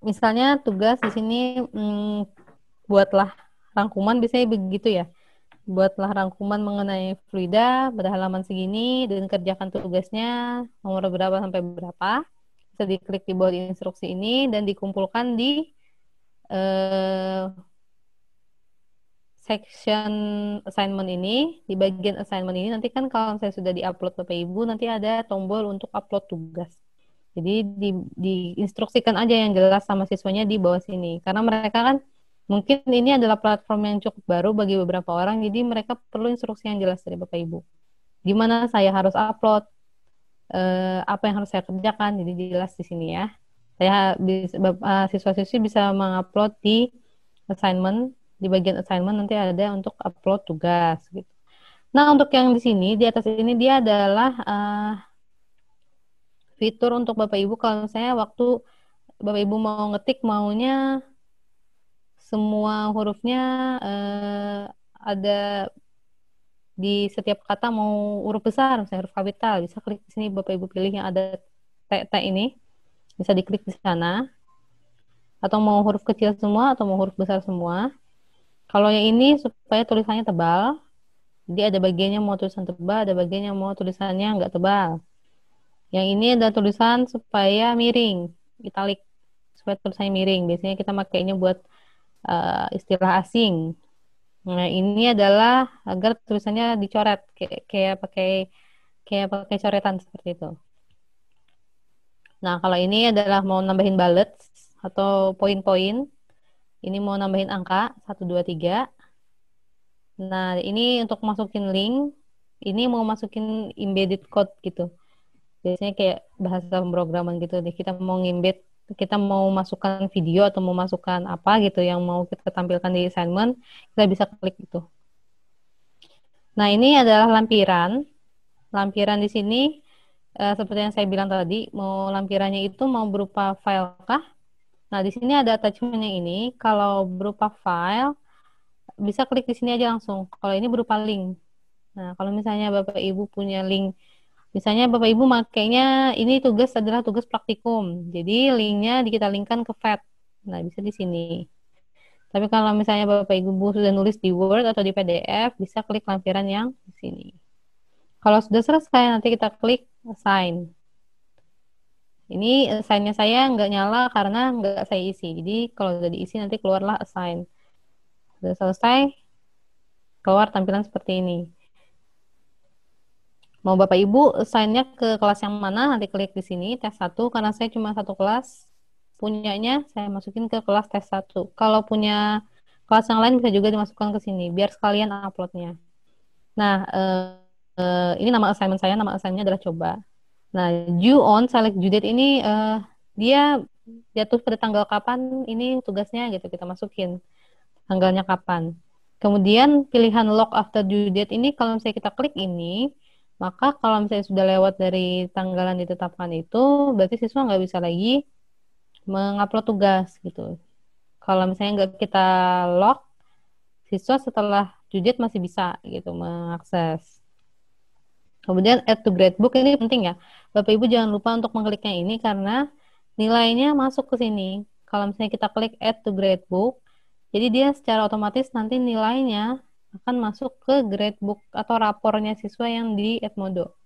Misalnya tugas di sini hmm, buatlah rangkuman biasanya begitu ya. Buatlah rangkuman mengenai fluida pada halaman segini dan kerjakan tugasnya nomor berapa sampai berapa bisa diklik di bawah instruksi ini dan dikumpulkan di uh, section assignment ini di bagian assignment ini nanti kan kalau saya sudah diupload Bapak Ibu nanti ada tombol untuk upload tugas. Jadi di, diinstruksikan aja yang jelas sama siswanya di bawah sini karena mereka kan mungkin ini adalah platform yang cukup baru bagi beberapa orang jadi mereka perlu instruksi yang jelas dari Bapak Ibu. Gimana saya harus upload, uh, apa yang harus saya kerjakan jadi jelas di sini ya saya bisa eh, siswa-siswi bisa mengupload di assignment di bagian assignment nanti ada untuk upload tugas gitu nah untuk yang di sini di atas ini dia adalah uh, fitur untuk bapak ibu kalau saya waktu bapak ibu mau ngetik maunya semua hurufnya uh, ada di setiap kata mau huruf besar misalnya huruf kapital bisa klik di sini Bapak Ibu pilih yang ada T T ini bisa diklik di sana atau mau huruf kecil semua atau mau huruf besar semua kalau yang ini supaya tulisannya tebal jadi ada bagiannya mau tulisan tebal ada bagiannya mau tulisannya nggak tebal yang ini ada tulisan supaya miring italik supaya tulisannya miring biasanya kita makainya buat uh, istilah asing Nah, ini adalah agar tulisannya dicoret kayak, pakai kayak pakai coretan seperti itu. Nah, kalau ini adalah mau nambahin bullet atau poin-poin. Ini mau nambahin angka 1 2 3. Nah, ini untuk masukin link, ini mau masukin embedded code gitu. Biasanya kayak bahasa pemrograman gitu nih Kita mau embed kita mau masukkan video atau mau masukkan apa gitu yang mau kita tampilkan di assignment, kita bisa klik itu. Nah, ini adalah lampiran. Lampiran di sini eh, seperti yang saya bilang tadi, mau lampirannya itu mau berupa file kah? Nah, di sini ada attachment ini. Kalau berupa file, bisa klik di sini aja langsung. Kalau ini berupa link. Nah, kalau misalnya Bapak Ibu punya link Misalnya Bapak Ibu makainya ini tugas adalah tugas praktikum. Jadi linknya kita linkkan ke FAT. Nah, bisa di sini. Tapi kalau misalnya Bapak Ibu sudah nulis di Word atau di PDF, bisa klik lampiran yang di sini. Kalau sudah selesai, nanti kita klik assign. Ini assign-nya saya nggak nyala karena nggak saya isi. Jadi kalau sudah diisi nanti keluarlah assign. Sudah selesai, keluar tampilan seperti ini mau Bapak Ibu sign-nya ke kelas yang mana nanti klik di sini tes 1 karena saya cuma satu kelas punyanya saya masukin ke kelas tes 1 kalau punya kelas yang lain bisa juga dimasukkan ke sini biar sekalian uploadnya nah eh, eh, ini nama assignment saya nama assignmentnya adalah coba nah due on select due date ini eh, dia jatuh pada tanggal kapan ini tugasnya gitu kita masukin tanggalnya kapan kemudian pilihan lock after due date ini kalau misalnya kita klik ini maka kalau misalnya sudah lewat dari tanggalan ditetapkan itu, berarti siswa nggak bisa lagi mengupload tugas gitu. Kalau misalnya nggak kita lock, siswa setelah jujit masih bisa gitu mengakses. Kemudian add to gradebook ini penting ya. Bapak Ibu jangan lupa untuk mengkliknya ini karena nilainya masuk ke sini. Kalau misalnya kita klik add to gradebook, jadi dia secara otomatis nanti nilainya akan masuk ke gradebook atau rapornya siswa yang di Edmodo.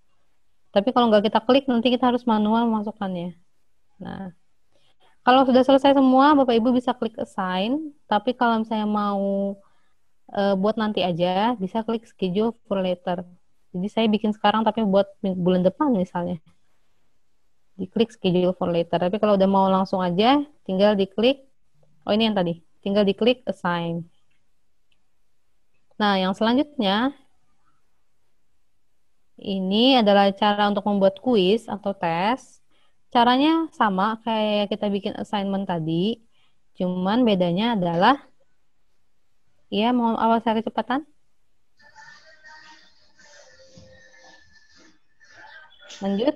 Tapi kalau nggak kita klik, nanti kita harus manual masukkannya. Nah, kalau sudah selesai semua, Bapak Ibu bisa klik assign. Tapi kalau saya mau e, buat nanti aja, bisa klik schedule for later. Jadi saya bikin sekarang, tapi buat bulan depan misalnya diklik schedule for later. Tapi kalau udah mau langsung aja, tinggal diklik, oh ini yang tadi, tinggal diklik assign. Nah, yang selanjutnya ini adalah cara untuk membuat kuis atau tes. Caranya sama kayak kita bikin assignment tadi, cuman bedanya adalah ya mau awal saya kecepatan. Lanjut,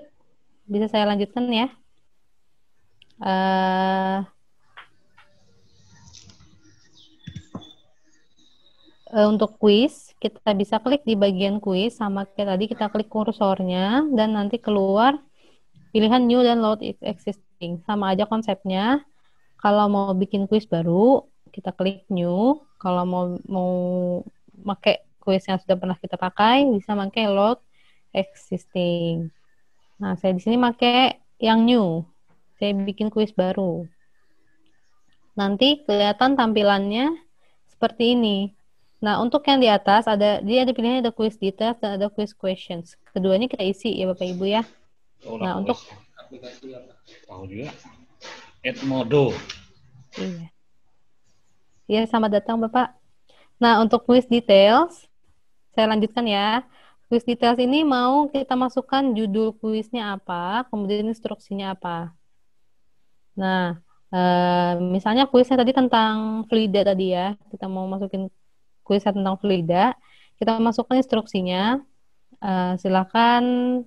bisa saya lanjutkan ya. Uh, Eh, untuk quiz kita bisa klik di bagian quiz sama kayak tadi kita klik kursornya dan nanti keluar pilihan new dan load existing sama aja konsepnya kalau mau bikin quiz baru kita klik new kalau mau mau pakai quiz yang sudah pernah kita pakai bisa pakai load existing nah saya di sini pakai yang new saya bikin quiz baru nanti kelihatan tampilannya seperti ini Nah, untuk yang di atas ada dia ada pilihan ada quiz details dan ada quiz questions. Keduanya kita isi ya Bapak Ibu ya. Oh, nah, untuk tahu juga Edmodo. Iya. Ya, selamat datang Bapak. Nah, untuk quiz details saya lanjutkan ya. Quiz details ini mau kita masukkan judul kuisnya apa, kemudian instruksinya apa. Nah, Uh, misalnya kuisnya tadi tentang fluida tadi ya, kita mau masukin Kuis tentang fluida, kita masukkan instruksinya. Uh, silakan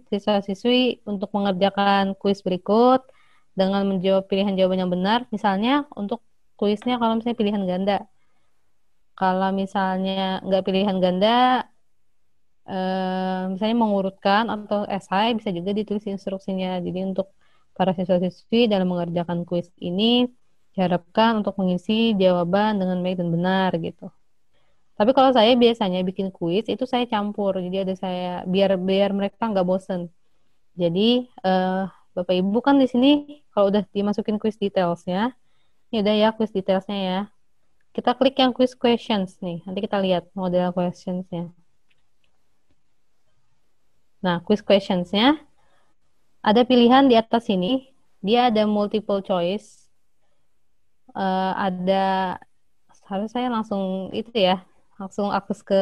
siswa-siswi untuk mengerjakan kuis berikut dengan menjawab pilihan jawaban yang benar. Misalnya untuk kuisnya kalau misalnya pilihan ganda. Kalau misalnya nggak pilihan ganda, uh, misalnya mengurutkan atau esai bisa juga ditulis instruksinya. Jadi untuk para siswa-siswi dalam mengerjakan kuis ini diharapkan untuk mengisi jawaban dengan baik dan benar gitu. Tapi kalau saya biasanya bikin kuis itu saya campur, jadi ada saya biar biar mereka nggak bosen. Jadi eh, bapak ibu kan di sini kalau udah dimasukin kuis detailsnya, ini udah ya kuis detailsnya ya. Kita klik yang kuis questions nih, nanti kita lihat model questionsnya. Nah, quiz questionsnya ada pilihan di atas sini, dia ada multiple choice, uh, ada harus saya langsung itu ya langsung akses ke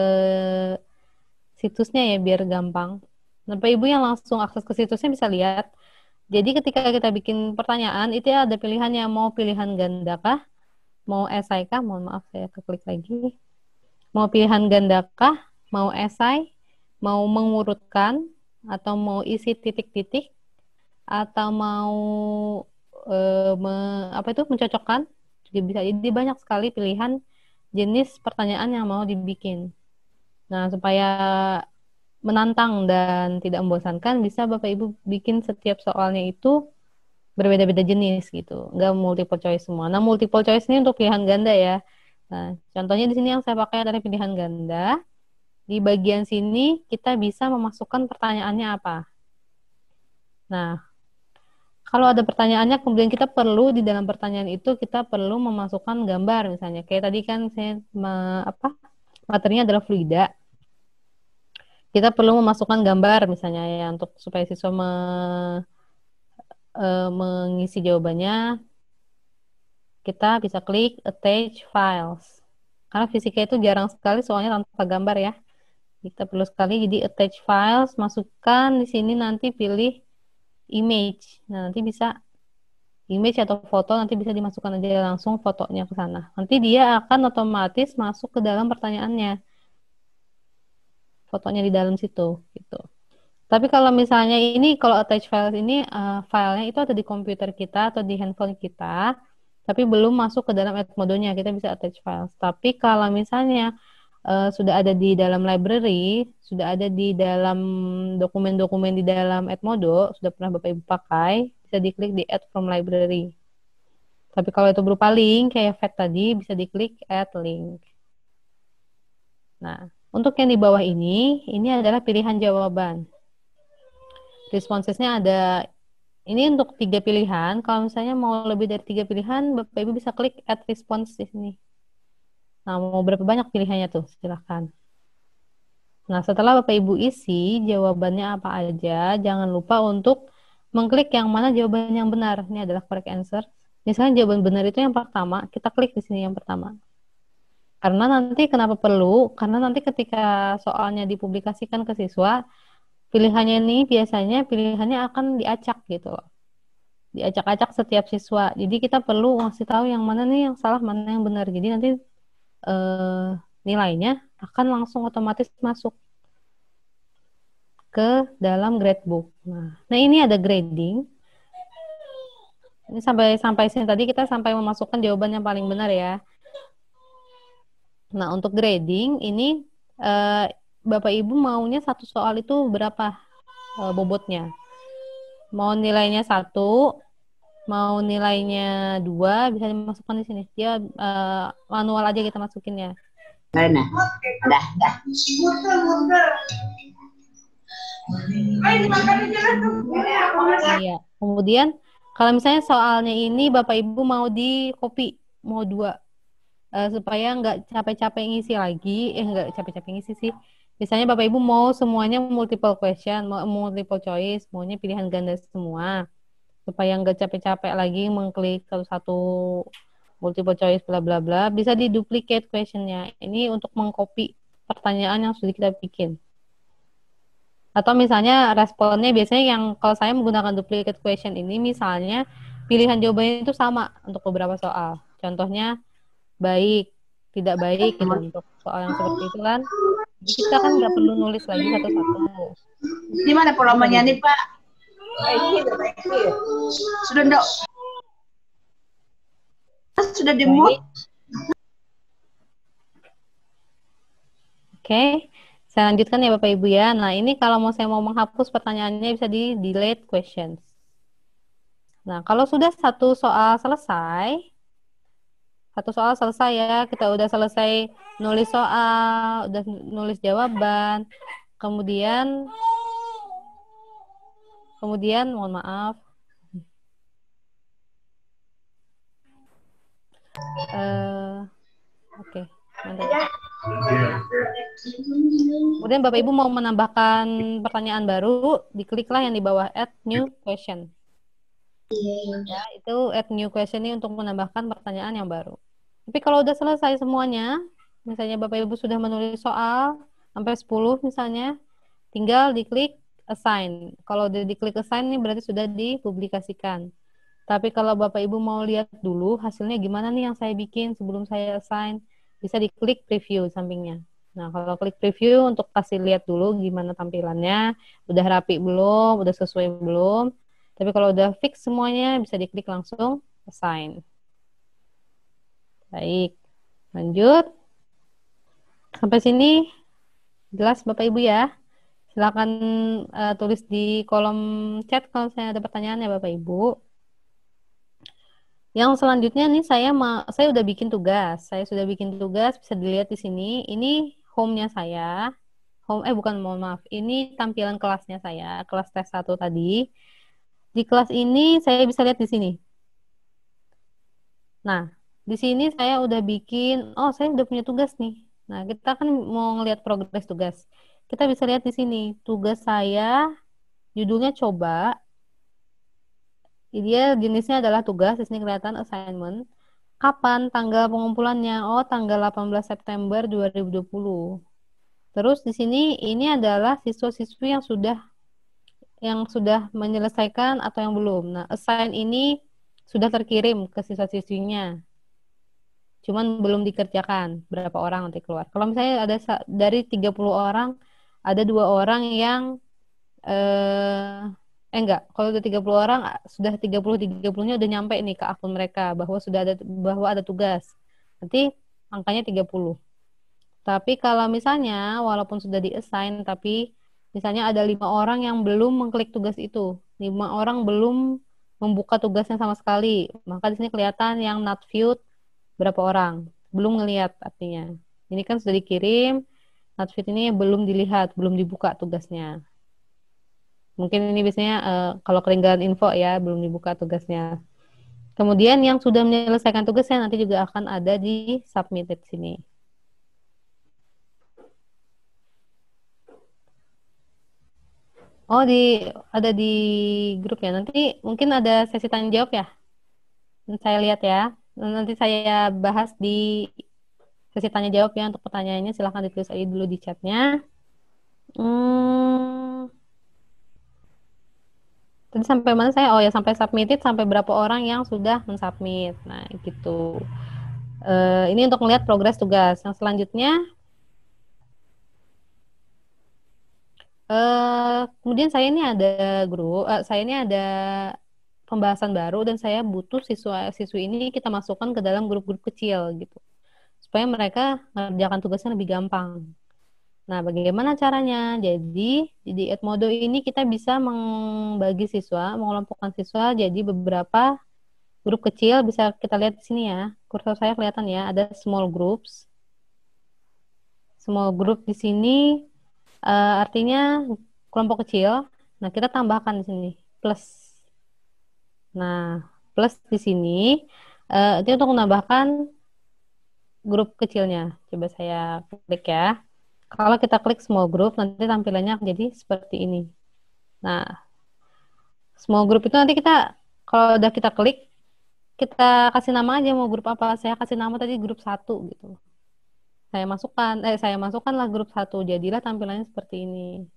situsnya ya biar gampang. Nah, Bapak Ibu yang langsung akses ke situsnya bisa lihat. Jadi ketika kita bikin pertanyaan, itu ya ada pilihannya mau pilihan ganda kah? Mau esai kah? Mohon maaf saya keklik lagi. Mau pilihan ganda kah? Mau esai? Mau mengurutkan? Atau mau isi titik-titik? Atau mau e, me, apa itu mencocokkan? Jadi bisa. Jadi banyak sekali pilihan jenis pertanyaan yang mau dibikin. Nah, supaya menantang dan tidak membosankan, bisa Bapak Ibu bikin setiap soalnya itu berbeda-beda jenis gitu. Nggak multiple choice semua. Nah, multiple choice ini untuk pilihan ganda ya. Nah, contohnya di sini yang saya pakai adalah pilihan ganda. Di bagian sini kita bisa memasukkan pertanyaannya apa. Nah, kalau ada pertanyaannya kemudian kita perlu di dalam pertanyaan itu kita perlu memasukkan gambar misalnya kayak tadi kan saya me, apa materinya adalah fluida kita perlu memasukkan gambar misalnya ya untuk supaya siswa me, e, mengisi jawabannya kita bisa klik attach files karena fisika itu jarang sekali soalnya tanpa gambar ya kita perlu sekali jadi attach files masukkan di sini nanti pilih image. Nah, nanti bisa image atau foto nanti bisa dimasukkan aja langsung fotonya ke sana. Nanti dia akan otomatis masuk ke dalam pertanyaannya. Fotonya di dalam situ gitu. Tapi kalau misalnya ini kalau attach file ini uh, filenya itu ada di komputer kita atau di handphone kita, tapi belum masuk ke dalam edit modonya kita bisa attach files. Tapi kalau misalnya uh, sudah ada di dalam library, sudah ada di dalam dokumen-dokumen di dalam Edmodo, sudah pernah Bapak Ibu pakai, bisa diklik di add from library. Tapi kalau itu berupa link kayak fat tadi bisa diklik add link. Nah, untuk yang di bawah ini, ini adalah pilihan jawaban. Responsesnya ada ini untuk tiga pilihan. Kalau misalnya mau lebih dari tiga pilihan, Bapak Ibu bisa klik add response di sini. Nah, mau berapa banyak pilihannya tuh? Silahkan. Nah, setelah Bapak Ibu isi jawabannya apa aja, jangan lupa untuk mengklik yang mana jawaban yang benar. Ini adalah correct answer. Misalnya jawaban benar itu yang pertama, kita klik di sini yang pertama. Karena nanti kenapa perlu? Karena nanti ketika soalnya dipublikasikan ke siswa, pilihannya ini biasanya pilihannya akan diacak gitu loh. Diacak-acak setiap siswa. Jadi kita perlu ngasih tahu yang mana nih yang salah, mana yang benar. Jadi nanti uh, nilainya akan langsung otomatis masuk ke dalam gradebook. Nah, nah ini ada grading. Ini sampai sampai sini tadi kita sampai memasukkan jawaban yang paling benar ya. Nah, untuk grading ini uh, Bapak Ibu maunya satu soal itu berapa uh, bobotnya? Mau nilainya satu, mau nilainya dua bisa dimasukkan di sini dia uh, manual aja kita masukin ya mana dah dah Iya. Kemudian kalau misalnya soalnya ini Bapak Ibu mau di copy mau dua uh, supaya nggak capek-capek ngisi lagi, eh nggak capek-capek ngisi sih. Misalnya Bapak Ibu mau semuanya multiple question, mau multiple choice, semuanya pilihan ganda semua supaya nggak capek-capek lagi mengklik satu-satu multiple choice bla bla bla bisa diduplicate questionnya ini untuk mengcopy pertanyaan yang sudah kita bikin atau misalnya responnya biasanya yang kalau saya menggunakan duplicate question ini misalnya pilihan jawabannya itu sama untuk beberapa soal contohnya baik tidak baik gitu, untuk soal yang seperti itu kan kita kan nggak perlu nulis lagi satu-satu gimana pola nih pak sudah enggak? Ah, sudah Oke. Okay. Saya lanjutkan ya Bapak Ibu ya. Nah ini kalau mau saya mau menghapus pertanyaannya bisa di delete questions. Nah kalau sudah satu soal selesai, satu soal selesai ya kita udah selesai nulis soal, udah nulis jawaban, kemudian Kemudian mohon maaf. Uh, Oke, okay. Ya. Kemudian Bapak Ibu mau menambahkan pertanyaan baru, dikliklah yang di bawah add new question. Ya, itu add new question ini untuk menambahkan pertanyaan yang baru. Tapi kalau udah selesai semuanya, misalnya Bapak Ibu sudah menulis soal sampai 10 misalnya, tinggal diklik assign. Kalau udah diklik assign ini berarti sudah dipublikasikan. Tapi kalau Bapak Ibu mau lihat dulu hasilnya gimana nih yang saya bikin sebelum saya assign, bisa diklik preview sampingnya. Nah, kalau klik preview untuk kasih lihat dulu gimana tampilannya, udah rapi belum, udah sesuai belum. Tapi kalau udah fix semuanya bisa diklik langsung assign. Baik. Lanjut. Sampai sini jelas Bapak Ibu ya? Silakan uh, tulis di kolom chat kalau saya ada pertanyaan ya Bapak Ibu. Yang selanjutnya nih saya saya udah bikin tugas. Saya sudah bikin tugas bisa dilihat di sini. Ini home-nya saya. Home eh bukan mohon maaf. Ini tampilan kelasnya saya, kelas tes satu tadi. Di kelas ini saya bisa lihat di sini. Nah, di sini saya udah bikin, oh saya udah punya tugas nih. Nah, kita kan mau ngelihat progres tugas. Kita bisa lihat di sini, tugas saya judulnya coba. Dia jenisnya adalah tugas, di sini kelihatan assignment. Kapan tanggal pengumpulannya? Oh, tanggal 18 September 2020. Terus di sini ini adalah siswa-siswi yang sudah yang sudah menyelesaikan atau yang belum. Nah, assign ini sudah terkirim ke siswa-siswinya. Cuman belum dikerjakan berapa orang nanti keluar. Kalau misalnya ada dari 30 orang ada dua orang yang eh eh enggak, kalau udah 30 orang sudah 30 30-nya udah nyampe nih ke akun mereka bahwa sudah ada bahwa ada tugas. Nanti angkanya 30. Tapi kalau misalnya walaupun sudah diassign tapi misalnya ada lima orang yang belum mengklik tugas itu, lima orang belum membuka tugasnya sama sekali, maka di sini kelihatan yang not viewed berapa orang, belum ngelihat artinya. Ini kan sudah dikirim, outfit ini belum dilihat, belum dibuka tugasnya. Mungkin ini biasanya uh, kalau keringgalan info ya, belum dibuka tugasnya. Kemudian yang sudah menyelesaikan tugasnya nanti juga akan ada di submitted sini. Oh, di ada di grup ya. Nanti mungkin ada sesi tanya jawab ya. Saya lihat ya. Nanti saya bahas di sesi tanya jawab ya untuk pertanyaannya silahkan ditulis aja dulu di chatnya. Hmm, tadi sampai mana saya? Oh ya sampai submitted sampai berapa orang yang sudah mensubmit. Nah gitu. Uh, ini untuk melihat progres tugas. Yang selanjutnya Uh, kemudian saya ini ada guru, uh, eh, saya ini ada pembahasan baru dan saya butuh siswa siswi ini kita masukkan ke dalam grup-grup kecil gitu supaya mereka mengerjakan tugasnya lebih gampang. Nah, bagaimana caranya? Jadi, di Edmodo ini kita bisa membagi siswa, mengelompokkan siswa jadi beberapa grup kecil. Bisa kita lihat di sini ya. Kursor saya kelihatan ya, ada small groups. Small group di sini uh, artinya kelompok kecil. Nah, kita tambahkan di sini plus. Nah, plus di sini uh, itu untuk menambahkan grup kecilnya. Coba saya klik ya. Kalau kita klik small group, nanti tampilannya jadi seperti ini. Nah, small group itu nanti kita, kalau udah kita klik, kita kasih nama aja mau grup apa. Saya kasih nama tadi grup satu gitu. Saya masukkan, eh saya masukkanlah grup satu. Jadilah tampilannya seperti ini.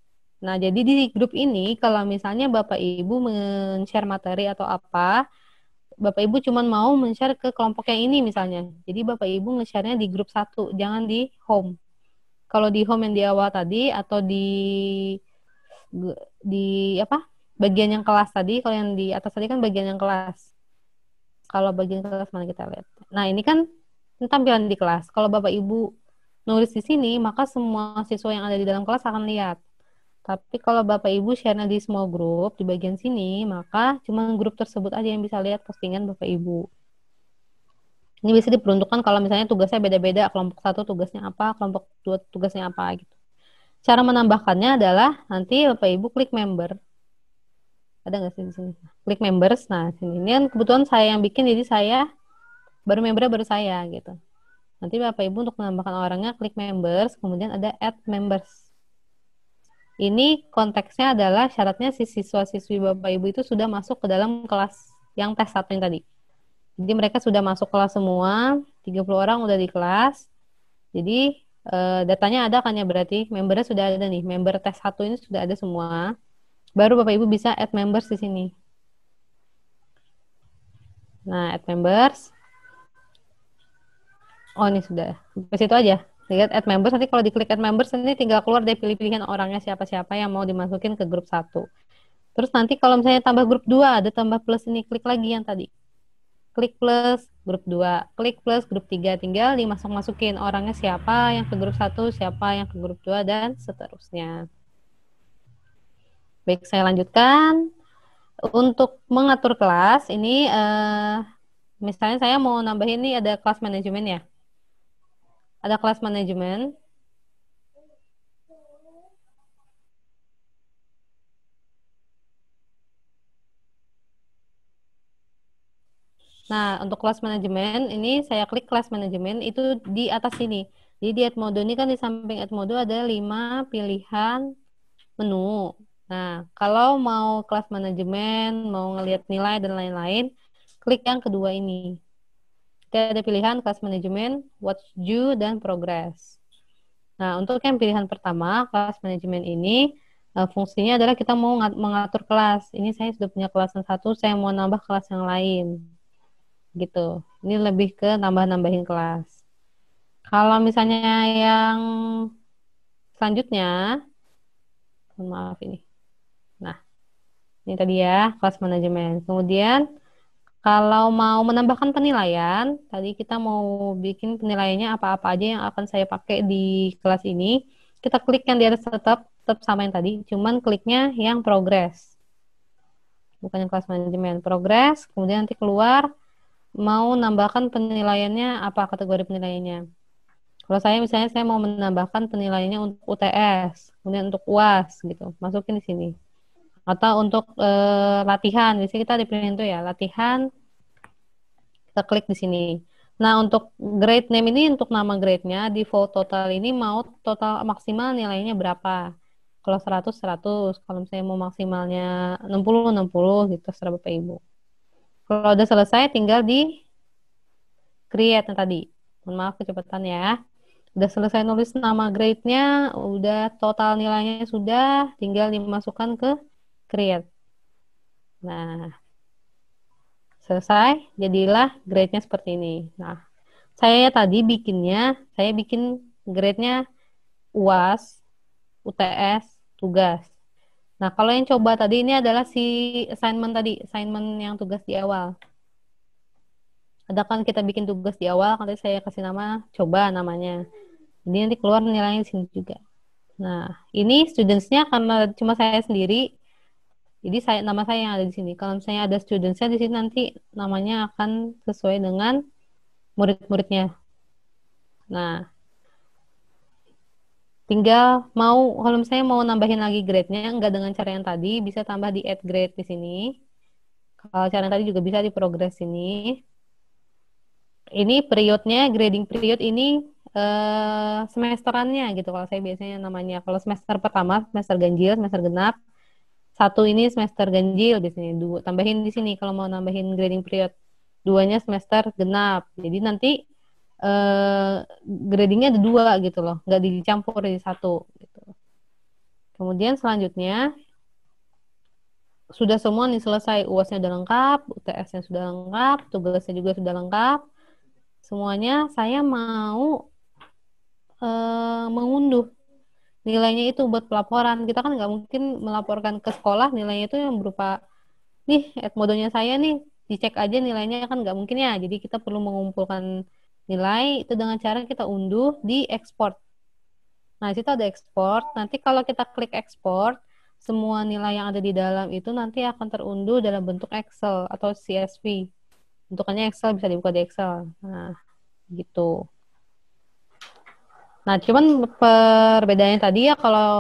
Nah, jadi di grup ini, kalau misalnya Bapak Ibu men-share materi atau apa, Bapak Ibu cuma mau men-share ke kelompok yang ini misalnya. Jadi Bapak Ibu nge-share-nya di grup satu, jangan di home. Kalau di home yang di awal tadi atau di di apa? bagian yang kelas tadi, kalau yang di atas tadi kan bagian yang kelas. Kalau bagian kelas mana kita lihat. Nah, ini kan tampilan di kelas. Kalau Bapak Ibu nulis di sini, maka semua siswa yang ada di dalam kelas akan lihat. Tapi kalau Bapak Ibu share di small group di bagian sini, maka cuma grup tersebut aja yang bisa lihat postingan Bapak Ibu. Ini bisa diperuntukkan kalau misalnya tugasnya beda-beda, kelompok satu tugasnya apa, kelompok dua tugasnya apa gitu. Cara menambahkannya adalah nanti Bapak Ibu klik member. Ada nggak sih di sini? Klik members. Nah, sini ini kan kebetulan saya yang bikin jadi saya baru member baru saya gitu. Nanti Bapak Ibu untuk menambahkan orangnya klik members, kemudian ada add members. Ini konteksnya adalah syaratnya si siswa-siswi Bapak Ibu itu sudah masuk ke dalam kelas yang tes satu yang tadi. Jadi mereka sudah masuk kelas semua, 30 orang udah di kelas. Jadi uh, datanya ada kan ya berarti membernya sudah ada nih. Member tes satu ini sudah ada semua. Baru Bapak Ibu bisa add members di sini. Nah, add members. Oh, ini sudah. Sampai situ aja lihat add members nanti kalau diklik add members nanti tinggal keluar deh pilih-pilihan orangnya siapa-siapa yang mau dimasukin ke grup satu terus nanti kalau misalnya tambah grup dua ada tambah plus ini klik lagi yang tadi klik plus grup dua klik plus grup tiga tinggal dimasuk masukin orangnya siapa yang ke grup satu siapa yang ke grup dua dan seterusnya baik saya lanjutkan untuk mengatur kelas ini eh, misalnya saya mau nambahin ini ada kelas manajemen ya ada kelas manajemen Nah, untuk kelas manajemen ini saya klik kelas manajemen itu di atas sini. Jadi di Edmodo ini kan di samping Edmodo ada lima pilihan menu. Nah, kalau mau kelas manajemen, mau ngelihat nilai dan lain-lain, klik yang kedua ini. Jadi ada pilihan kelas manajemen, what's due, dan progress. Nah, untuk yang pilihan pertama, kelas manajemen ini uh, fungsinya adalah kita mau mengatur kelas. Ini saya sudah punya kelas yang satu, saya mau nambah kelas yang lain. Gitu. Ini lebih ke nambah-nambahin kelas. Kalau misalnya yang selanjutnya, maaf ini. Nah, ini tadi ya, kelas manajemen. Kemudian, kalau mau menambahkan penilaian, tadi kita mau bikin penilaiannya apa-apa aja yang akan saya pakai di kelas ini. Kita klik yang di atas tetap, tetap sama yang tadi, cuman kliknya yang progress. Bukan yang kelas manajemen, progress, kemudian nanti keluar, mau menambahkan penilaiannya, apa kategori penilaiannya. Kalau saya misalnya saya mau menambahkan penilaiannya untuk UTS, kemudian untuk UAS gitu, masukin di sini atau untuk eh, latihan sini kita di itu ya latihan kita klik di sini nah untuk grade name ini untuk nama grade-nya default total ini mau total maksimal nilainya berapa kalau 100 100 kalau misalnya mau maksimalnya 60 60 gitu serba Bapak Ibu kalau udah selesai tinggal di create yang tadi mohon maaf kecepatan ya udah selesai nulis nama grade-nya, udah total nilainya sudah, tinggal dimasukkan ke create. Nah, selesai, jadilah grade-nya seperti ini. Nah, saya tadi bikinnya, saya bikin grade-nya UAS, UTS, tugas. Nah, kalau yang coba tadi ini adalah si assignment tadi, assignment yang tugas di awal. Ada kan kita bikin tugas di awal, nanti saya kasih nama, coba namanya. Jadi nanti keluar nilainya di sini juga. Nah, ini students-nya karena cuma saya sendiri, jadi saya nama saya yang ada di sini. Kalau misalnya ada student saya di sini nanti namanya akan sesuai dengan murid-muridnya. Nah, tinggal mau kalau misalnya mau nambahin lagi grade-nya enggak dengan cara yang tadi bisa tambah di add grade di sini. Kalau cara yang tadi juga bisa di progress ini. Ini periodnya grading period ini eh, semesterannya gitu kalau saya biasanya namanya kalau semester pertama semester ganjil semester genap satu ini semester ganjil di sini dua tambahin di sini kalau mau nambahin grading period duanya semester genap jadi nanti eh, gradingnya ada dua gitu loh nggak dicampur di satu gitu kemudian selanjutnya sudah semua nih selesai uasnya sudah lengkap UTS-nya sudah lengkap tugasnya juga sudah lengkap semuanya saya mau eh, mengunduh nilainya itu buat pelaporan kita kan nggak mungkin melaporkan ke sekolah nilainya itu yang berupa nih modonya saya nih dicek aja nilainya kan nggak mungkin ya jadi kita perlu mengumpulkan nilai itu dengan cara kita unduh di ekspor nah situ ada ekspor nanti kalau kita klik ekspor semua nilai yang ada di dalam itu nanti akan terunduh dalam bentuk Excel atau CSV bentukannya Excel bisa dibuka di Excel nah gitu Nah, cuman perbedaannya tadi ya kalau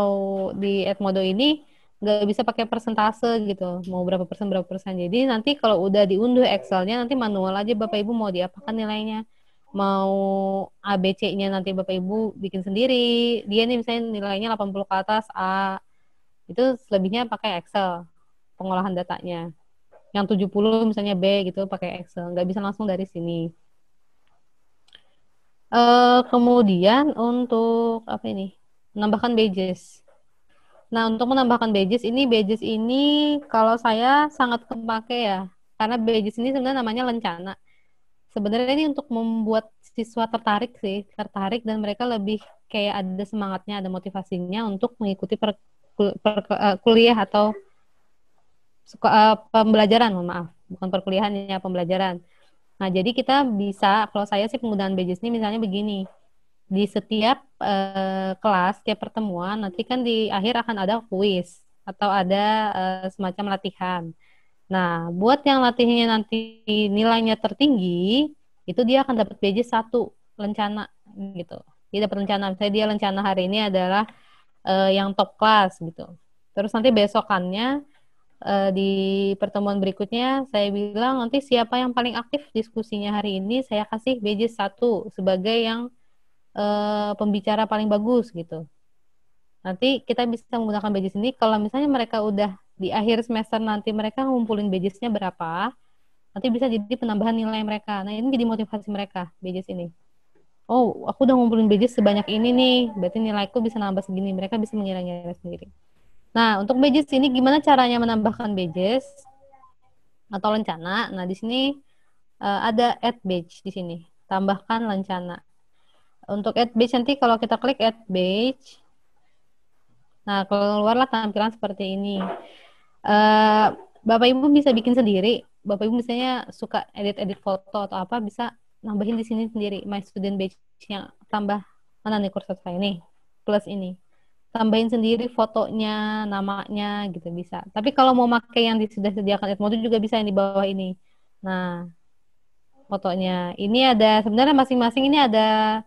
di Edmodo ini nggak bisa pakai persentase gitu, mau berapa persen berapa persen. Jadi nanti kalau udah diunduh Excelnya nanti manual aja Bapak Ibu mau diapakan nilainya, mau ABC-nya nanti Bapak Ibu bikin sendiri. Dia nih misalnya nilainya 80 ke atas A itu selebihnya pakai Excel pengolahan datanya. Yang 70 misalnya B gitu pakai Excel, nggak bisa langsung dari sini. Eh, kemudian untuk apa ini? Menambahkan badges. Nah, untuk menambahkan badges ini badges ini kalau saya sangat kepake ya. Karena badges ini sebenarnya namanya lencana. Sebenarnya ini untuk membuat siswa tertarik sih, tertarik dan mereka lebih kayak ada semangatnya, ada motivasinya untuk mengikuti per, per, uh, kuliah atau uh, pembelajaran, maaf, bukan perkuliahan ya, pembelajaran. Nah, jadi kita bisa, kalau saya sih penggunaan badges ini misalnya begini, di setiap uh, kelas, setiap pertemuan, nanti kan di akhir akan ada kuis atau ada uh, semacam latihan. Nah, buat yang latihnya nanti nilainya tertinggi, itu dia akan dapat badges satu lencana gitu. Dia dapat lencana, misalnya dia lencana hari ini adalah uh, yang top class gitu. Terus nanti besokannya uh, di pertemuan berikutnya saya bilang nanti siapa yang paling aktif diskusinya hari ini saya kasih badges satu sebagai yang uh, pembicara paling bagus gitu. Nanti kita bisa menggunakan badges ini kalau misalnya mereka udah di akhir semester nanti mereka ngumpulin badgesnya berapa, nanti bisa jadi penambahan nilai mereka. Nah ini jadi motivasi mereka badges ini. Oh, aku udah ngumpulin badges sebanyak ini nih, berarti nilaiku bisa nambah segini. Mereka bisa mengira-ngira sendiri. Nah, untuk bejes ini gimana caranya menambahkan bejes atau lencana? Nah, di sini uh, ada add badge di sini. Tambahkan lencana. Untuk add badge nanti kalau kita klik add badge, nah keluarlah tampilan seperti ini. Uh, Bapak Ibu bisa bikin sendiri. Bapak Ibu misalnya suka edit-edit foto atau apa bisa nambahin di sini sendiri my student badge yang tambah mana nih kursus saya ini plus ini tambahin sendiri fotonya, namanya gitu bisa. Tapi kalau mau pakai yang sudah sediakan Edmodo juga bisa yang di bawah ini. Nah, fotonya. Ini ada sebenarnya masing-masing ini ada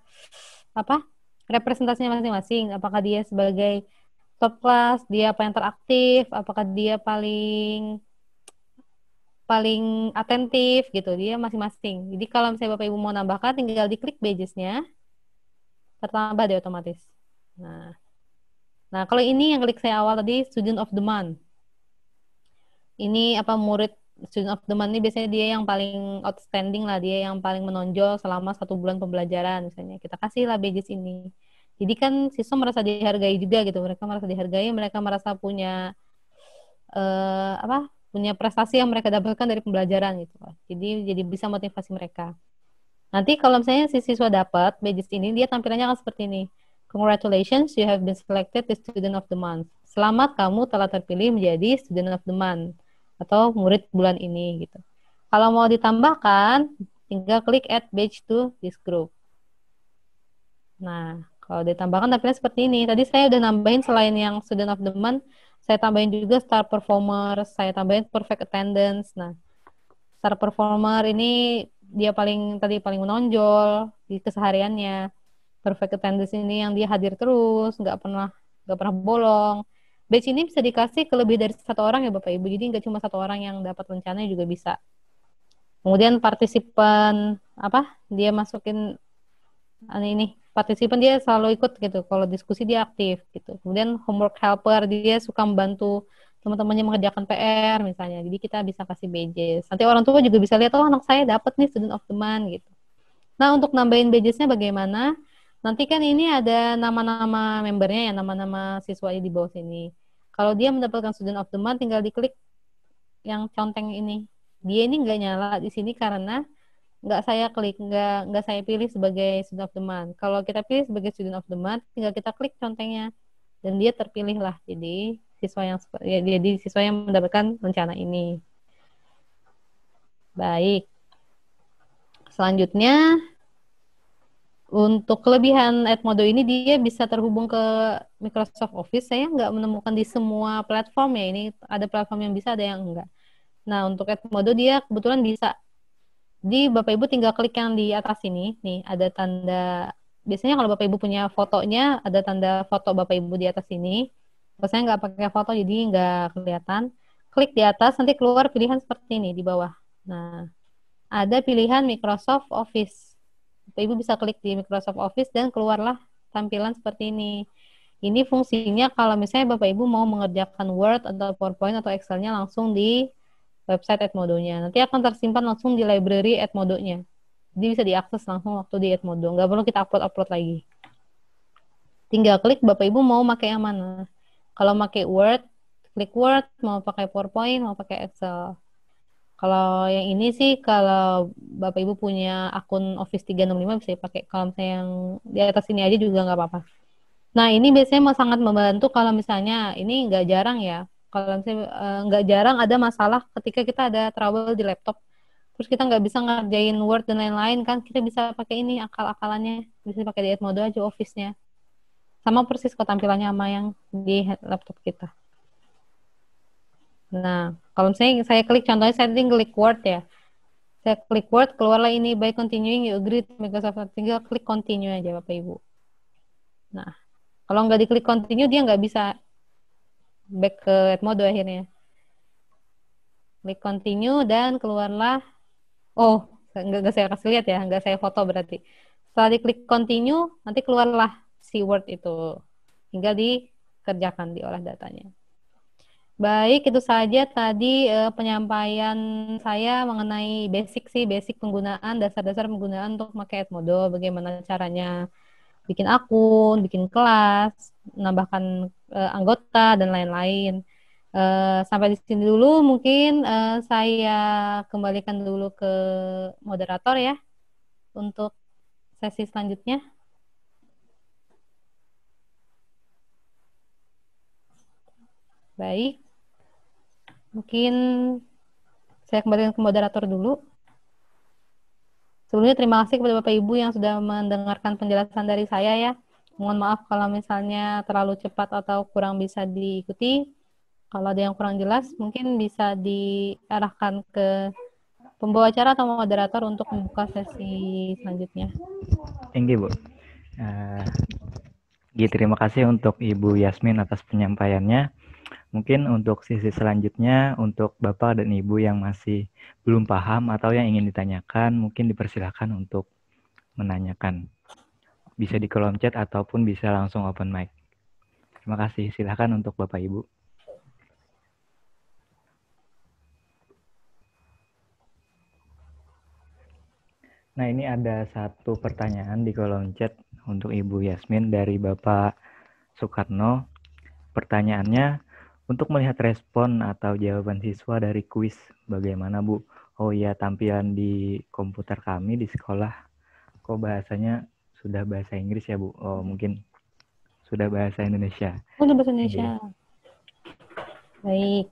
apa? representasinya masing-masing. Apakah dia sebagai top class, dia apa yang teraktif, apakah dia paling paling atentif gitu dia masing-masing. Jadi kalau misalnya Bapak Ibu mau nambahkan tinggal diklik badgesnya tertambah deh otomatis. Nah, Nah, kalau ini yang klik saya awal tadi student of the month. Ini apa murid student of the month ini biasanya dia yang paling outstanding lah, dia yang paling menonjol selama satu bulan pembelajaran misalnya. Kita kasih lah badges ini. Jadi kan siswa merasa dihargai juga gitu, mereka merasa dihargai, mereka merasa punya uh, apa? punya prestasi yang mereka dapatkan dari pembelajaran gitu. Kan. Jadi jadi bisa motivasi mereka. Nanti kalau misalnya si siswa dapat badges ini, dia tampilannya akan seperti ini Congratulations, you have been selected the student of the month. Selamat kamu telah terpilih menjadi student of the month atau murid bulan ini gitu. Kalau mau ditambahkan, tinggal klik add badge to this group. Nah, kalau ditambahkan tampilnya seperti ini. Tadi saya udah nambahin selain yang student of the month, saya tambahin juga star performer, saya tambahin perfect attendance. Nah, star performer ini dia paling tadi paling menonjol di kesehariannya perfect attendance ini yang dia hadir terus, nggak pernah nggak pernah bolong. Batch ini bisa dikasih ke lebih dari satu orang ya Bapak Ibu. Jadi nggak cuma satu orang yang dapat rencana juga bisa. Kemudian partisipan apa? Dia masukin ini, anu ini partisipan dia selalu ikut gitu. Kalau diskusi dia aktif gitu. Kemudian homework helper dia suka membantu teman-temannya mengerjakan PR misalnya. Jadi kita bisa kasih badges. Nanti orang tua juga bisa lihat oh anak saya dapat nih student of the month gitu. Nah, untuk nambahin BJ-nya bagaimana? Nanti kan ini ada nama-nama membernya ya, nama-nama siswa di bawah sini. Kalau dia mendapatkan student of the month, tinggal diklik yang conteng ini. Dia ini nggak nyala di sini karena nggak saya klik, nggak nggak saya pilih sebagai student of the month. Kalau kita pilih sebagai student of the month, tinggal kita klik contengnya dan dia terpilih lah jadi siswa yang ya, jadi siswa yang mendapatkan rencana ini. Baik. Selanjutnya untuk kelebihan Edmodo ini dia bisa terhubung ke Microsoft Office. Saya nggak menemukan di semua platform ya. Ini ada platform yang bisa, ada yang enggak. Nah, untuk Edmodo dia kebetulan bisa. Di Bapak Ibu tinggal klik yang di atas ini. Nih, ada tanda biasanya kalau Bapak Ibu punya fotonya ada tanda foto Bapak Ibu di atas ini. Kalau saya nggak pakai foto jadi nggak kelihatan. Klik di atas nanti keluar pilihan seperti ini di bawah. Nah, ada pilihan Microsoft Office. Bapak Ibu bisa klik di Microsoft Office dan keluarlah tampilan seperti ini. Ini fungsinya kalau misalnya Bapak Ibu mau mengerjakan Word atau PowerPoint atau Excel-nya langsung di website Edmodo-nya. Nanti akan tersimpan langsung di library Edmodo-nya. Jadi bisa diakses langsung waktu di Edmodo. Nggak perlu kita upload-upload lagi. Tinggal klik Bapak Ibu mau pakai yang mana. Kalau pakai Word, klik Word, mau pakai PowerPoint, mau pakai Excel kalau yang ini sih kalau Bapak Ibu punya akun Office 365 bisa dipakai. Kalau misalnya yang di atas ini aja juga nggak apa-apa. Nah ini biasanya sangat membantu kalau misalnya ini nggak jarang ya. Kalau misalnya eh, nggak jarang ada masalah ketika kita ada trouble di laptop, terus kita nggak bisa ngerjain Word dan lain-lain kan, kita bisa pakai ini akal-akalannya, bisa pakai diet mode aja Office-nya. Sama persis kok tampilannya sama yang di laptop kita. Nah, kalau misalnya saya klik contohnya saya tinggal klik Word ya. Saya klik Word keluarlah ini by continuing you agree to Microsoft Tinggal klik continue aja Bapak Ibu. Nah, kalau nggak diklik continue dia nggak bisa back ke mode akhirnya. Klik continue dan keluarlah oh, nggak saya kasih lihat ya, nggak saya foto berarti. Setelah diklik continue, nanti keluarlah si Word itu. Tinggal dikerjakan diolah datanya. Baik, itu saja tadi uh, penyampaian saya mengenai basic sih, basic penggunaan, dasar-dasar penggunaan untuk pakai Edmodo, bagaimana caranya bikin akun, bikin kelas, menambahkan uh, anggota, dan lain-lain. Uh, sampai di sini dulu, mungkin saya kembalikan dulu ke moderator ya, untuk sesi selanjutnya. Baik. Mungkin saya kembalikan ke moderator dulu. Sebelumnya terima kasih kepada Bapak Ibu yang sudah mendengarkan penjelasan dari saya ya. Mohon maaf kalau misalnya terlalu cepat atau kurang bisa diikuti. Kalau ada yang kurang jelas, mungkin bisa diarahkan ke pembawa acara atau moderator untuk membuka sesi selanjutnya. Thank you, Bu. Uh, terima kasih untuk Ibu Yasmin atas penyampaiannya. Mungkin untuk sisi selanjutnya untuk Bapak dan Ibu yang masih belum paham atau yang ingin ditanyakan, mungkin dipersilahkan untuk menanyakan. Bisa di kolom chat ataupun bisa langsung open mic. Terima kasih. Silahkan untuk Bapak Ibu. Nah, ini ada satu pertanyaan di kolom chat untuk Ibu Yasmin dari Bapak Soekarno. Pertanyaannya, untuk melihat respon atau jawaban siswa dari kuis, bagaimana Bu? Oh iya, tampilan di komputer kami di sekolah, kok bahasanya sudah bahasa Inggris ya Bu? Oh mungkin sudah bahasa Indonesia. Sudah bahasa Indonesia. Jadi. Iya. Baik.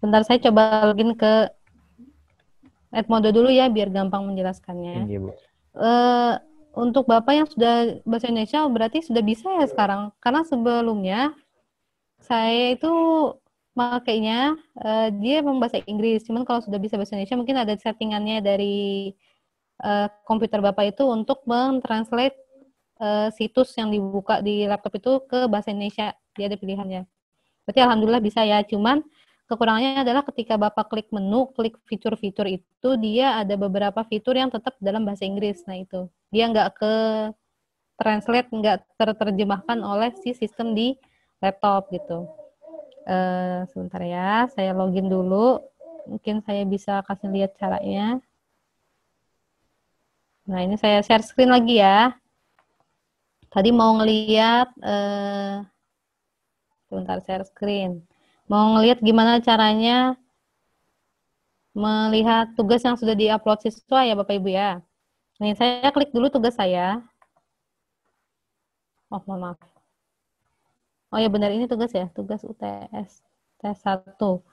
Bentar saya coba login ke Edmodo dulu ya, biar gampang menjelaskannya. Iya Bu. Uh, untuk Bapak yang sudah bahasa Indonesia berarti sudah bisa ya sekarang? Karena sebelumnya saya itu makainya uh, dia memang bahasa Inggris. Cuman kalau sudah bisa bahasa Indonesia mungkin ada settingannya dari uh, komputer Bapak itu untuk mentranslate uh, situs yang dibuka di laptop itu ke bahasa Indonesia. Dia ada pilihannya. Berarti alhamdulillah bisa ya. Cuman kekurangannya adalah ketika Bapak klik menu, klik fitur-fitur itu dia ada beberapa fitur yang tetap dalam bahasa Inggris. Nah, itu. Dia nggak ke translate nggak terterjemahkan oleh si sistem di laptop gitu. Uh, sebentar ya, saya login dulu. Mungkin saya bisa kasih lihat caranya. Nah, ini saya share screen lagi ya. Tadi mau ngeliat, uh, sebentar share screen. Mau ngeliat gimana caranya melihat tugas yang sudah diupload siswa ya Bapak Ibu ya. Ini saya klik dulu tugas saya. Oh, maaf. Oh ya benar ini tugas ya, tugas UTS tes 1.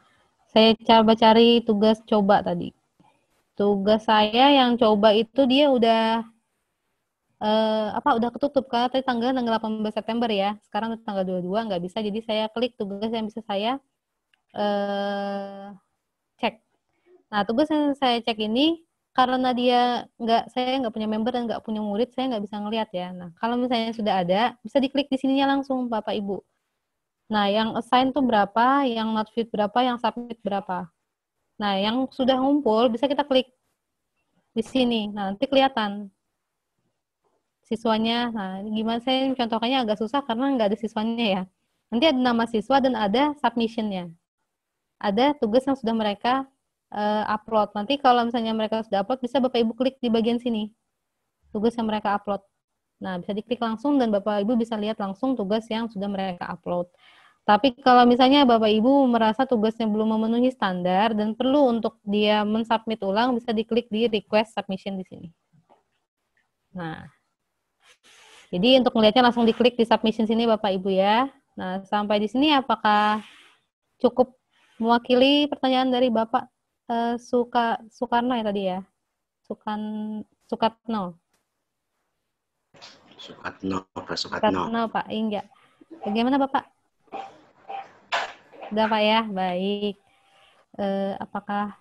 Saya coba cari tugas coba tadi. Tugas saya yang coba itu dia udah eh, apa udah ketutup karena tadi tanggal tanggal 18 September ya. Sekarang tanggal 22 nggak bisa jadi saya klik tugas yang bisa saya eh, cek. Nah, tugas yang saya cek ini karena dia nggak saya nggak punya member dan nggak punya murid saya nggak bisa ngelihat ya nah kalau misalnya sudah ada bisa diklik di sininya langsung bapak ibu nah yang assign tuh berapa yang not fit berapa yang submit berapa nah yang sudah ngumpul bisa kita klik di sini nah, nanti kelihatan siswanya nah gimana saya contohnya agak susah karena nggak ada siswanya ya nanti ada nama siswa dan ada submissionnya ada tugas yang sudah mereka uh, upload. Nanti kalau misalnya mereka sudah upload, bisa Bapak Ibu klik di bagian sini. Tugas yang mereka upload. Nah, bisa diklik langsung dan Bapak Ibu bisa lihat langsung tugas yang sudah mereka upload. Tapi kalau misalnya Bapak Ibu merasa tugasnya belum memenuhi standar dan perlu untuk dia mensubmit ulang, bisa diklik di request submission di sini. Nah, jadi untuk melihatnya langsung diklik di submission sini Bapak Ibu ya. Nah, sampai di sini apakah cukup mewakili pertanyaan dari Bapak? uh, Suka Sukarno ya tadi ya. Sukan Sukatno. Sukatno, Pak Sukatno. Sukatno, Pak. Ingga Bagaimana, Bapak? sudah Pak ya. Baik. Uh, apakah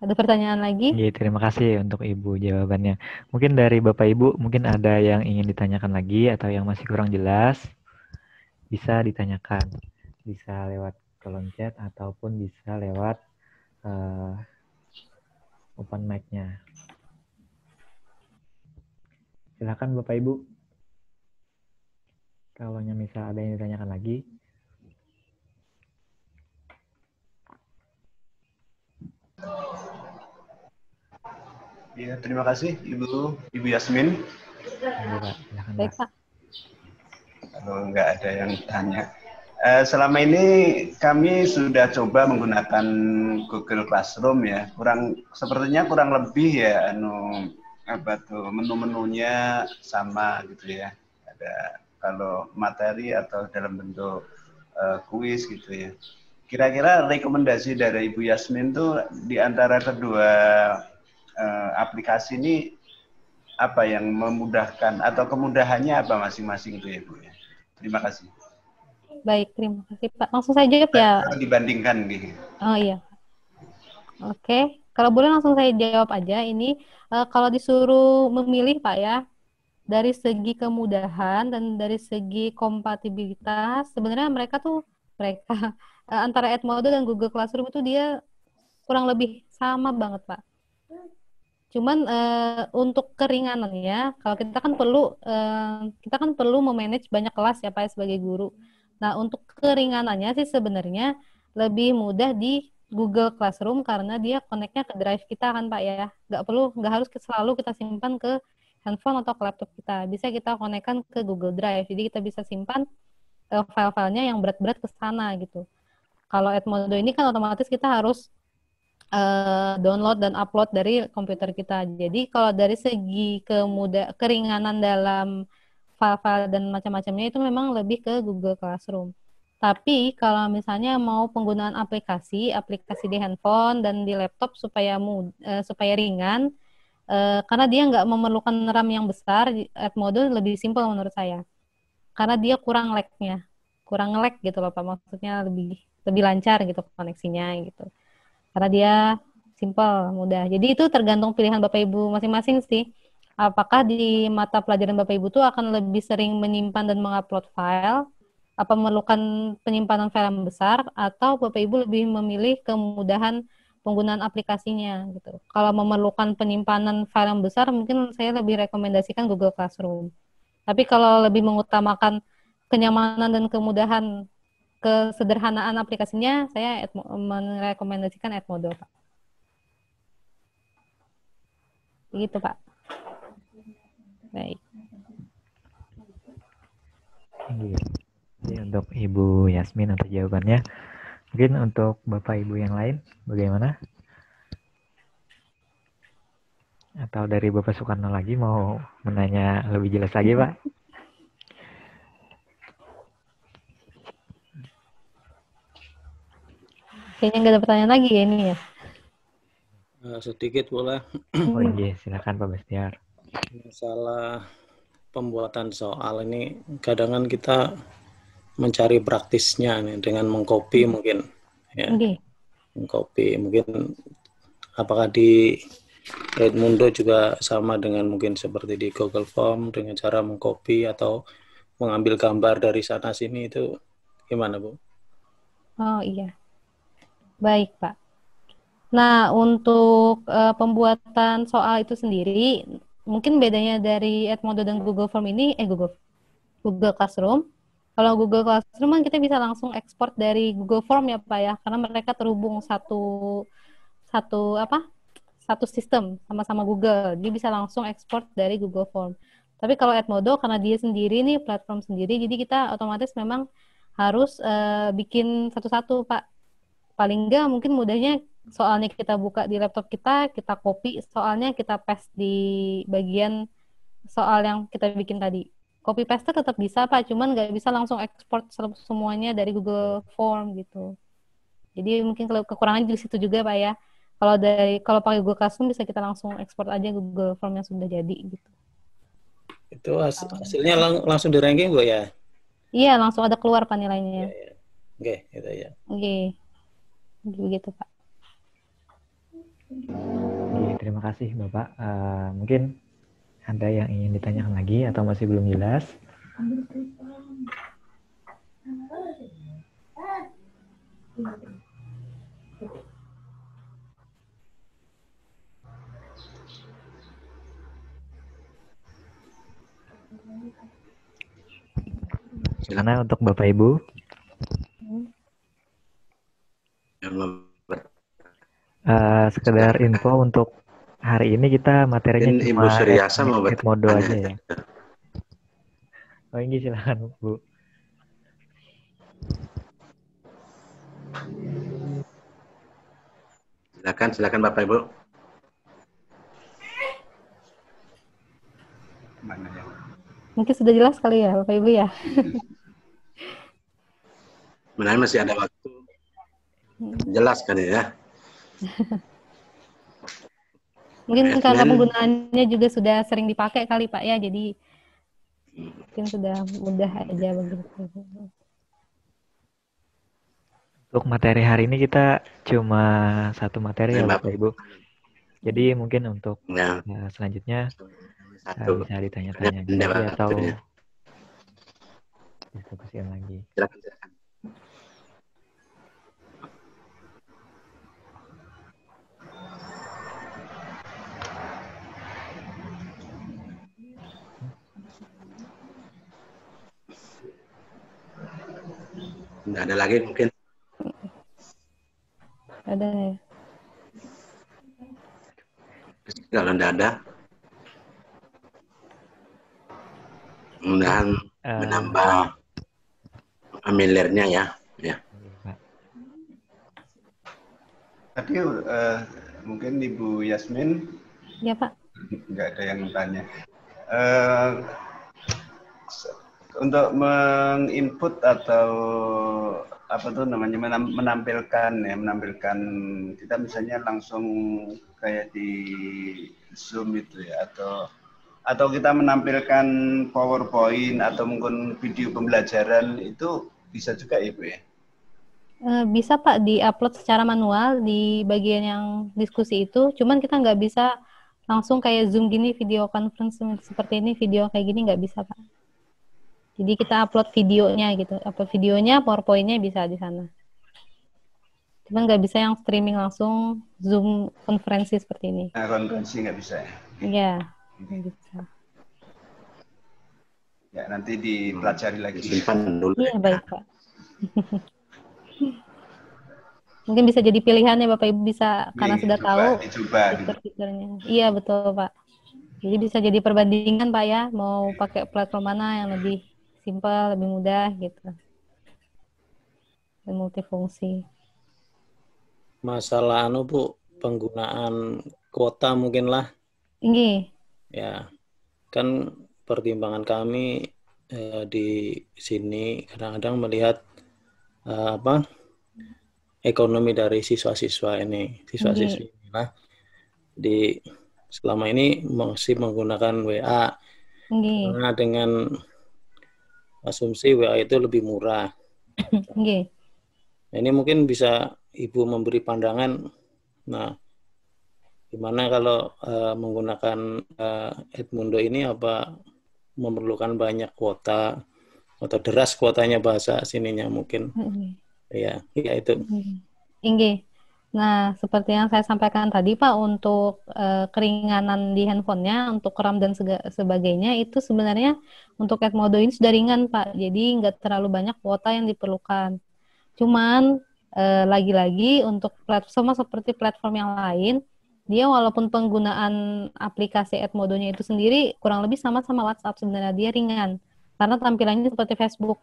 ada pertanyaan lagi? Iya, terima kasih untuk Ibu jawabannya. Mungkin dari Bapak Ibu, mungkin ada yang ingin ditanyakan lagi atau yang masih kurang jelas, bisa ditanyakan. Bisa lewat kolom chat ataupun bisa lewat uh, open mic-nya. Silahkan Bapak Ibu. Kalau misal ada yang ditanyakan lagi. Ya, terima kasih Ibu Ibu Yasmin. Ya, Kalau nggak ada yang tanya. Uh, selama ini kami sudah coba menggunakan Google Classroom ya. Kurang sepertinya kurang lebih ya anu apa tuh menu-menunya sama gitu ya. Ada kalau materi atau dalam bentuk uh, kuis gitu ya. Kira-kira rekomendasi dari Ibu Yasmin tuh di antara kedua uh, aplikasi ini apa yang memudahkan atau kemudahannya apa masing-masing itu ya Bu ya. Terima kasih. Baik, terima kasih Pak. Langsung saya jawab ya. dibandingkan di. Oh iya. Oke, kalau boleh langsung saya jawab aja. Ini uh, kalau disuruh memilih Pak ya, dari segi kemudahan dan dari segi kompatibilitas, sebenarnya mereka tuh mereka uh, antara Edmodo dan Google Classroom itu dia kurang lebih sama banget Pak. Cuman uh, untuk keringanan ya, kalau kita kan perlu uh, kita kan perlu memanage banyak kelas ya Pak ya, sebagai guru. Nah, untuk keringanannya sih sebenarnya lebih mudah di Google Classroom karena dia koneknya ke drive kita kan Pak ya. Nggak perlu, nggak harus selalu kita simpan ke handphone atau ke laptop kita. Bisa kita konekkan ke Google Drive. Jadi kita bisa simpan eh, file-filenya yang berat-berat ke sana gitu. Kalau Edmodo ini kan otomatis kita harus uh, download dan upload dari komputer kita. Jadi kalau dari segi kemudah keringanan dalam file-file dan macam-macamnya itu memang lebih ke Google Classroom. Tapi kalau misalnya mau penggunaan aplikasi, aplikasi di handphone dan di laptop supaya mud, uh, supaya ringan, uh, karena dia nggak memerlukan RAM yang besar, app mode lebih simpel menurut saya. Karena dia kurang lagnya, kurang lag gitu loh Pak, maksudnya lebih lebih lancar gitu koneksinya gitu. Karena dia simple mudah. Jadi itu tergantung pilihan Bapak Ibu masing-masing sih Apakah di mata pelajaran Bapak Ibu itu akan lebih sering menyimpan dan mengupload file? Apa memerlukan penyimpanan file yang besar atau Bapak Ibu lebih memilih kemudahan penggunaan aplikasinya gitu. Kalau memerlukan penyimpanan file yang besar mungkin saya lebih rekomendasikan Google Classroom. Tapi kalau lebih mengutamakan kenyamanan dan kemudahan kesederhanaan aplikasinya saya merekomendasikan Edmodo, Pak. Begitu, Pak. Baik. Jadi iya. untuk Ibu Yasmin atas jawabannya. Mungkin untuk Bapak Ibu yang lain bagaimana? Atau dari Bapak Soekarno lagi mau menanya lebih jelas lagi Pak? Kayaknya nggak ada pertanyaan lagi ya ini ya? Eh, sedikit boleh. Oh iya, silakan Pak Bestiar. Masalah pembuatan soal ini kadang kan kita mencari praktisnya nih dengan mengcopy mungkin ya. Okay. Mengcopy mungkin apakah di Edmundo juga sama dengan mungkin seperti di Google Form dengan cara mengcopy atau mengambil gambar dari sana sini itu gimana Bu? Oh iya, baik Pak. Nah untuk uh, pembuatan soal itu sendiri mungkin bedanya dari Edmodo dan Google Form ini, eh Google, Google Classroom. Kalau Google Classroom kan kita bisa langsung ekspor dari Google Form ya Pak ya, karena mereka terhubung satu satu apa satu sistem sama-sama Google. Dia bisa langsung ekspor dari Google Form. Tapi kalau Edmodo karena dia sendiri nih platform sendiri, jadi kita otomatis memang harus uh, bikin satu-satu Pak. Paling enggak mungkin mudahnya soalnya kita buka di laptop kita, kita copy soalnya kita paste di bagian soal yang kita bikin tadi. Copy paste tetap bisa Pak, cuman nggak bisa langsung export semuanya dari Google Form gitu. Jadi mungkin kalau kekurangan di situ juga Pak ya. Kalau dari kalau pakai Google Classroom bisa kita langsung export aja Google Form yang sudah jadi gitu. Itu hasilnya lang langsung di ranking Bu ya? Iya, langsung ada keluar Pak nilainya. Iya, iya. Oke, itu ya. gitu ya. Oke. Begitu Pak. Oke, iya, terima kasih Bapak. Uh, mungkin ada yang ingin ditanyakan lagi atau masih belum jelas? Karena untuk Bapak Ibu. Ya, uh, sekedar info kan untuk hari ini kita materinya ini cuma Ibu Suryasa mau aja ya. Oh ini silakan Bu. Silakan, silakan Bapak Ibu. Mungkin sudah jelas kali ya Bapak Ibu ya. Menarik masih ada waktu. Jelas kan ya. Mungkin nah, karena Dan, penggunaannya juga sudah sering dipakai kali Pak ya, jadi mungkin sudah mudah aja begitu. Untuk materi hari ini kita cuma satu materi ya Bapak Ibu. Jadi mungkin untuk nah. uh, selanjutnya satu. bisa ditanya-tanya atau diskusikan lagi. Silakan, silakan. Nggak ada lagi mungkin. Ada ya. Kalau nggak ada, mudahan uh, eh. menambah familiarnya ya. ya. Tadi uh, mungkin Ibu Yasmin. Ya Pak. Nggak ada yang tanya. Uh, untuk menginput atau apa tuh namanya menampilkan ya menampilkan kita misalnya langsung kayak di zoom itu ya atau atau kita menampilkan powerpoint atau mungkin video pembelajaran itu bisa juga ya bu ya eh, bisa pak di upload secara manual di bagian yang diskusi itu cuman kita nggak bisa langsung kayak zoom gini video conference seperti ini video kayak gini nggak bisa pak jadi kita upload videonya gitu, upload videonya, powerpointnya bisa di sana. Cuman nggak bisa yang streaming langsung Zoom konferensi seperti ini. Nah, konferensi nggak bisa. Ya? Iya, nggak bisa. Ya nanti dipelajari lagi. Simpan dulu. Iya baik pak. Mungkin bisa jadi pilihan ya Bapak Ibu bisa Ini, karena iya, sudah tahu dicoba, gitu. Iya betul Pak. Jadi bisa jadi perbandingan Pak ya, mau pakai platform mana yang lebih simpel lebih mudah gitu dan multifungsi masalah anu bu penggunaan kuota mungkin lah tinggi ya kan pertimbangan kami eh, di sini kadang-kadang melihat eh, apa ekonomi dari siswa-siswa ini siswa-siswi ini lah di selama ini masih menggunakan WA Nah, dengan asumsi WA itu lebih murah. Okay. ini mungkin bisa ibu memberi pandangan. Nah, gimana kalau uh, menggunakan uh, Edmundo ini apa memerlukan banyak kuota atau deras kuotanya bahasa sininya mungkin. Okay. Ya, ya itu. Okay. Mm-hmm. Nah, seperti yang saya sampaikan tadi Pak, untuk e, keringanan di handphonenya, untuk RAM dan sega, sebagainya, itu sebenarnya untuk Edmodo ini sudah ringan Pak, jadi nggak terlalu banyak kuota yang diperlukan. Cuman lagi eh, lagi-lagi untuk platform sama seperti platform yang lain, dia walaupun penggunaan aplikasi Edmodonya itu sendiri kurang lebih sama sama WhatsApp sebenarnya dia ringan karena tampilannya seperti Facebook.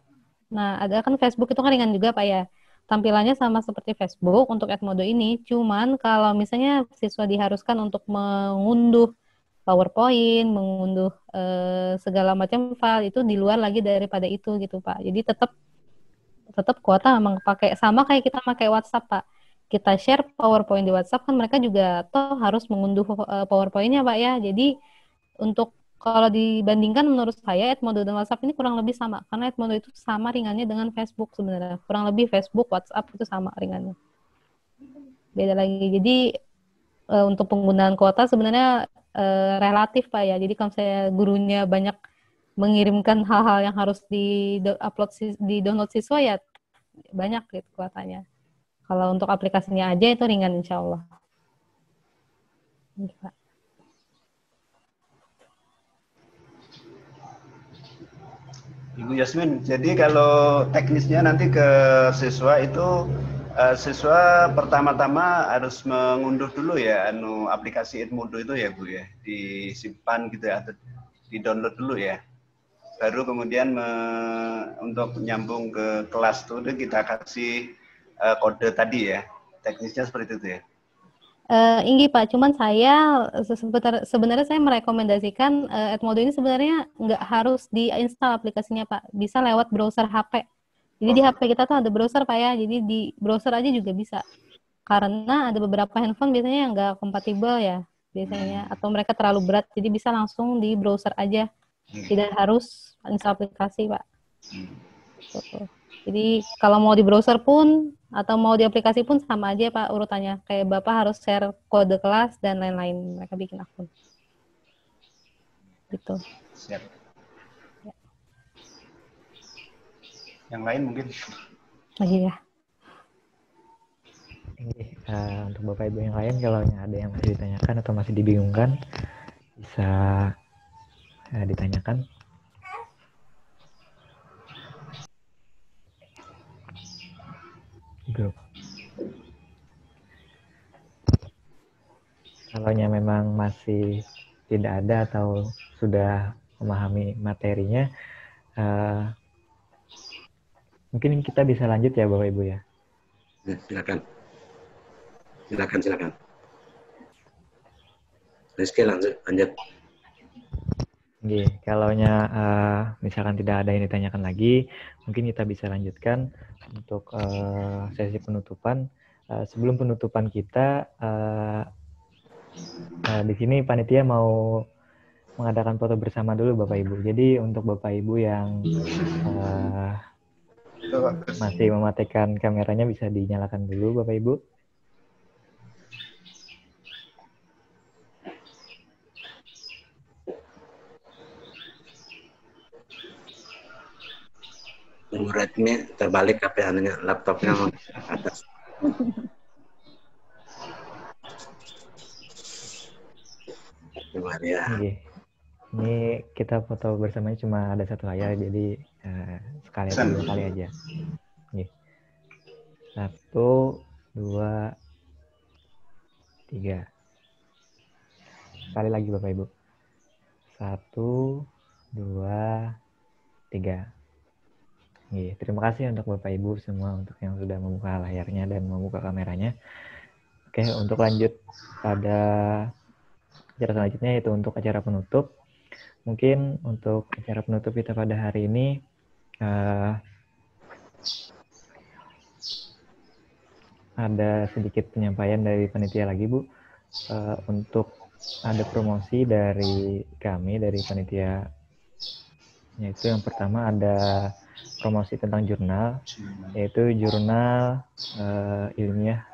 Nah, ada kan Facebook itu kan ringan juga Pak ya tampilannya sama seperti Facebook untuk Edmodo ini, cuman kalau misalnya siswa diharuskan untuk mengunduh PowerPoint, mengunduh e, segala macam file itu di luar lagi daripada itu gitu Pak. Jadi tetap tetap kuota memang pakai sama kayak kita pakai WhatsApp Pak. Kita share PowerPoint di WhatsApp kan mereka juga toh harus mengunduh powerpointnya eh, PowerPoint-nya Pak ya. Jadi untuk kalau dibandingkan menurut saya Edmodo dan WhatsApp ini kurang lebih sama karena Edmodo itu sama ringannya dengan Facebook sebenarnya. Kurang lebih Facebook, WhatsApp itu sama ringannya. Beda lagi. Jadi e, untuk penggunaan kuota sebenarnya e, relatif Pak ya. Jadi kalau saya gurunya banyak mengirimkan hal-hal yang harus di upload di download siswa ya banyak gitu kuotanya. Kalau untuk aplikasinya aja itu ringan insya Allah. Gitu, Ibu Yasmin. Jadi kalau teknisnya nanti ke siswa itu uh, siswa pertama-tama harus mengunduh dulu ya anu aplikasi Edmodo itu ya Bu ya, disimpan gitu ya atau di-download dulu ya. Baru kemudian me, untuk menyambung ke kelas tuh kita kasih uh, kode tadi ya. Teknisnya seperti itu ya. Uh, Inggi Pak, cuman saya eh, sebenarnya saya merekomendasikan uh, Edmodo ini sebenarnya nggak harus diinstal aplikasinya Pak, bisa lewat browser HP. Jadi oh. di HP kita tuh ada browser Pak ya, jadi di browser aja juga bisa. Karena ada beberapa handphone biasanya yang nggak kompatibel ya, biasanya hmm. atau mereka terlalu berat, jadi bisa langsung di browser aja, hmm. tidak harus install aplikasi Pak. Hmm. Jadi kalau mau di browser pun atau mau di aplikasi pun sama aja ya, pak urutannya kayak bapak harus share kode kelas dan lain-lain mereka bikin akun gitu siap ya. yang lain mungkin oh, iya uh, untuk bapak ibu yang lain kalau ada yang masih ditanyakan atau masih dibingungkan bisa uh, ditanyakan hidup. Kalaunya memang masih tidak ada atau sudah memahami materinya, uh, mungkin kita bisa lanjut ya Bapak Ibu ya. ya silakan, silakan, silakan. Rizky lanjut, lanjut. Oke, kalau nya uh, eh, misalkan tidak ada yang ditanyakan lagi, mungkin kita bisa lanjutkan untuk uh, sesi penutupan. Uh, sebelum penutupan kita, uh, uh, di sini panitia mau mengadakan foto bersama dulu Bapak Ibu. Jadi untuk Bapak Ibu yang uh, masih mematikan kameranya bisa dinyalakan dulu Bapak Ibu. Redmi terbalik HP anunya ya, laptopnya atas Maria. Ya? Iya. Ini kita foto bersamanya cuma ada satu layar, jadi uh, sekali aja, dua kali aja. Okay. Iya. Satu, dua, tiga. Sekali lagi Bapak Ibu. Satu, dua, tiga. Iya, terima kasih untuk Bapak Ibu semua untuk yang sudah membuka layarnya dan membuka kameranya. Oke, untuk lanjut pada acara selanjutnya yaitu untuk acara penutup. Mungkin untuk acara penutup kita pada hari ini uh, ada sedikit penyampaian dari panitia lagi, Bu. Uh, untuk ada promosi dari kami dari panitia yaitu yang pertama ada promosi tentang jurnal yaitu jurnal uh, ilmiah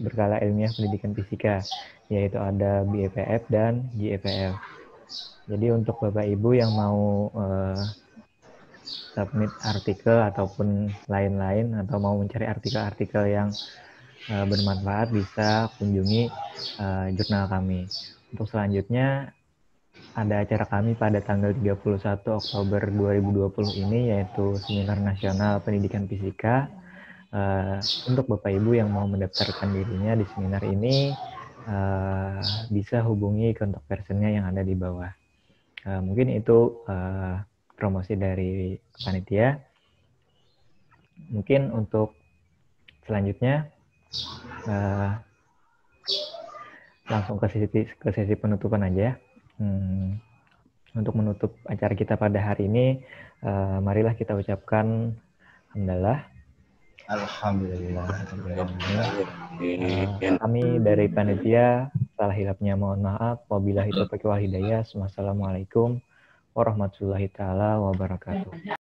berkala ilmiah pendidikan fisika yaitu ada BEPF dan GEPF. Jadi untuk Bapak Ibu yang mau uh, submit artikel ataupun lain-lain atau mau mencari artikel-artikel yang uh, bermanfaat bisa kunjungi uh, jurnal kami. Untuk selanjutnya ada acara kami pada tanggal 31 Oktober 2020 ini yaitu seminar nasional pendidikan fisika. Uh, untuk Bapak Ibu yang mau mendaftarkan dirinya di seminar ini uh, bisa hubungi kontak personnya yang ada di bawah. Uh, mungkin itu uh, promosi dari panitia. Mungkin untuk selanjutnya uh, langsung ke sesi ke sesi penutupan aja ya. Hmm. Untuk menutup acara kita pada hari ini, uh, marilah kita ucapkan alhamdulillah. Alhamdulillah. alhamdulillah. Kami dari panitia salah hilapnya mohon maaf. Wabillahi taufiq wal hidayah. Wassalamualaikum warahmatullahi taala wabarakatuh.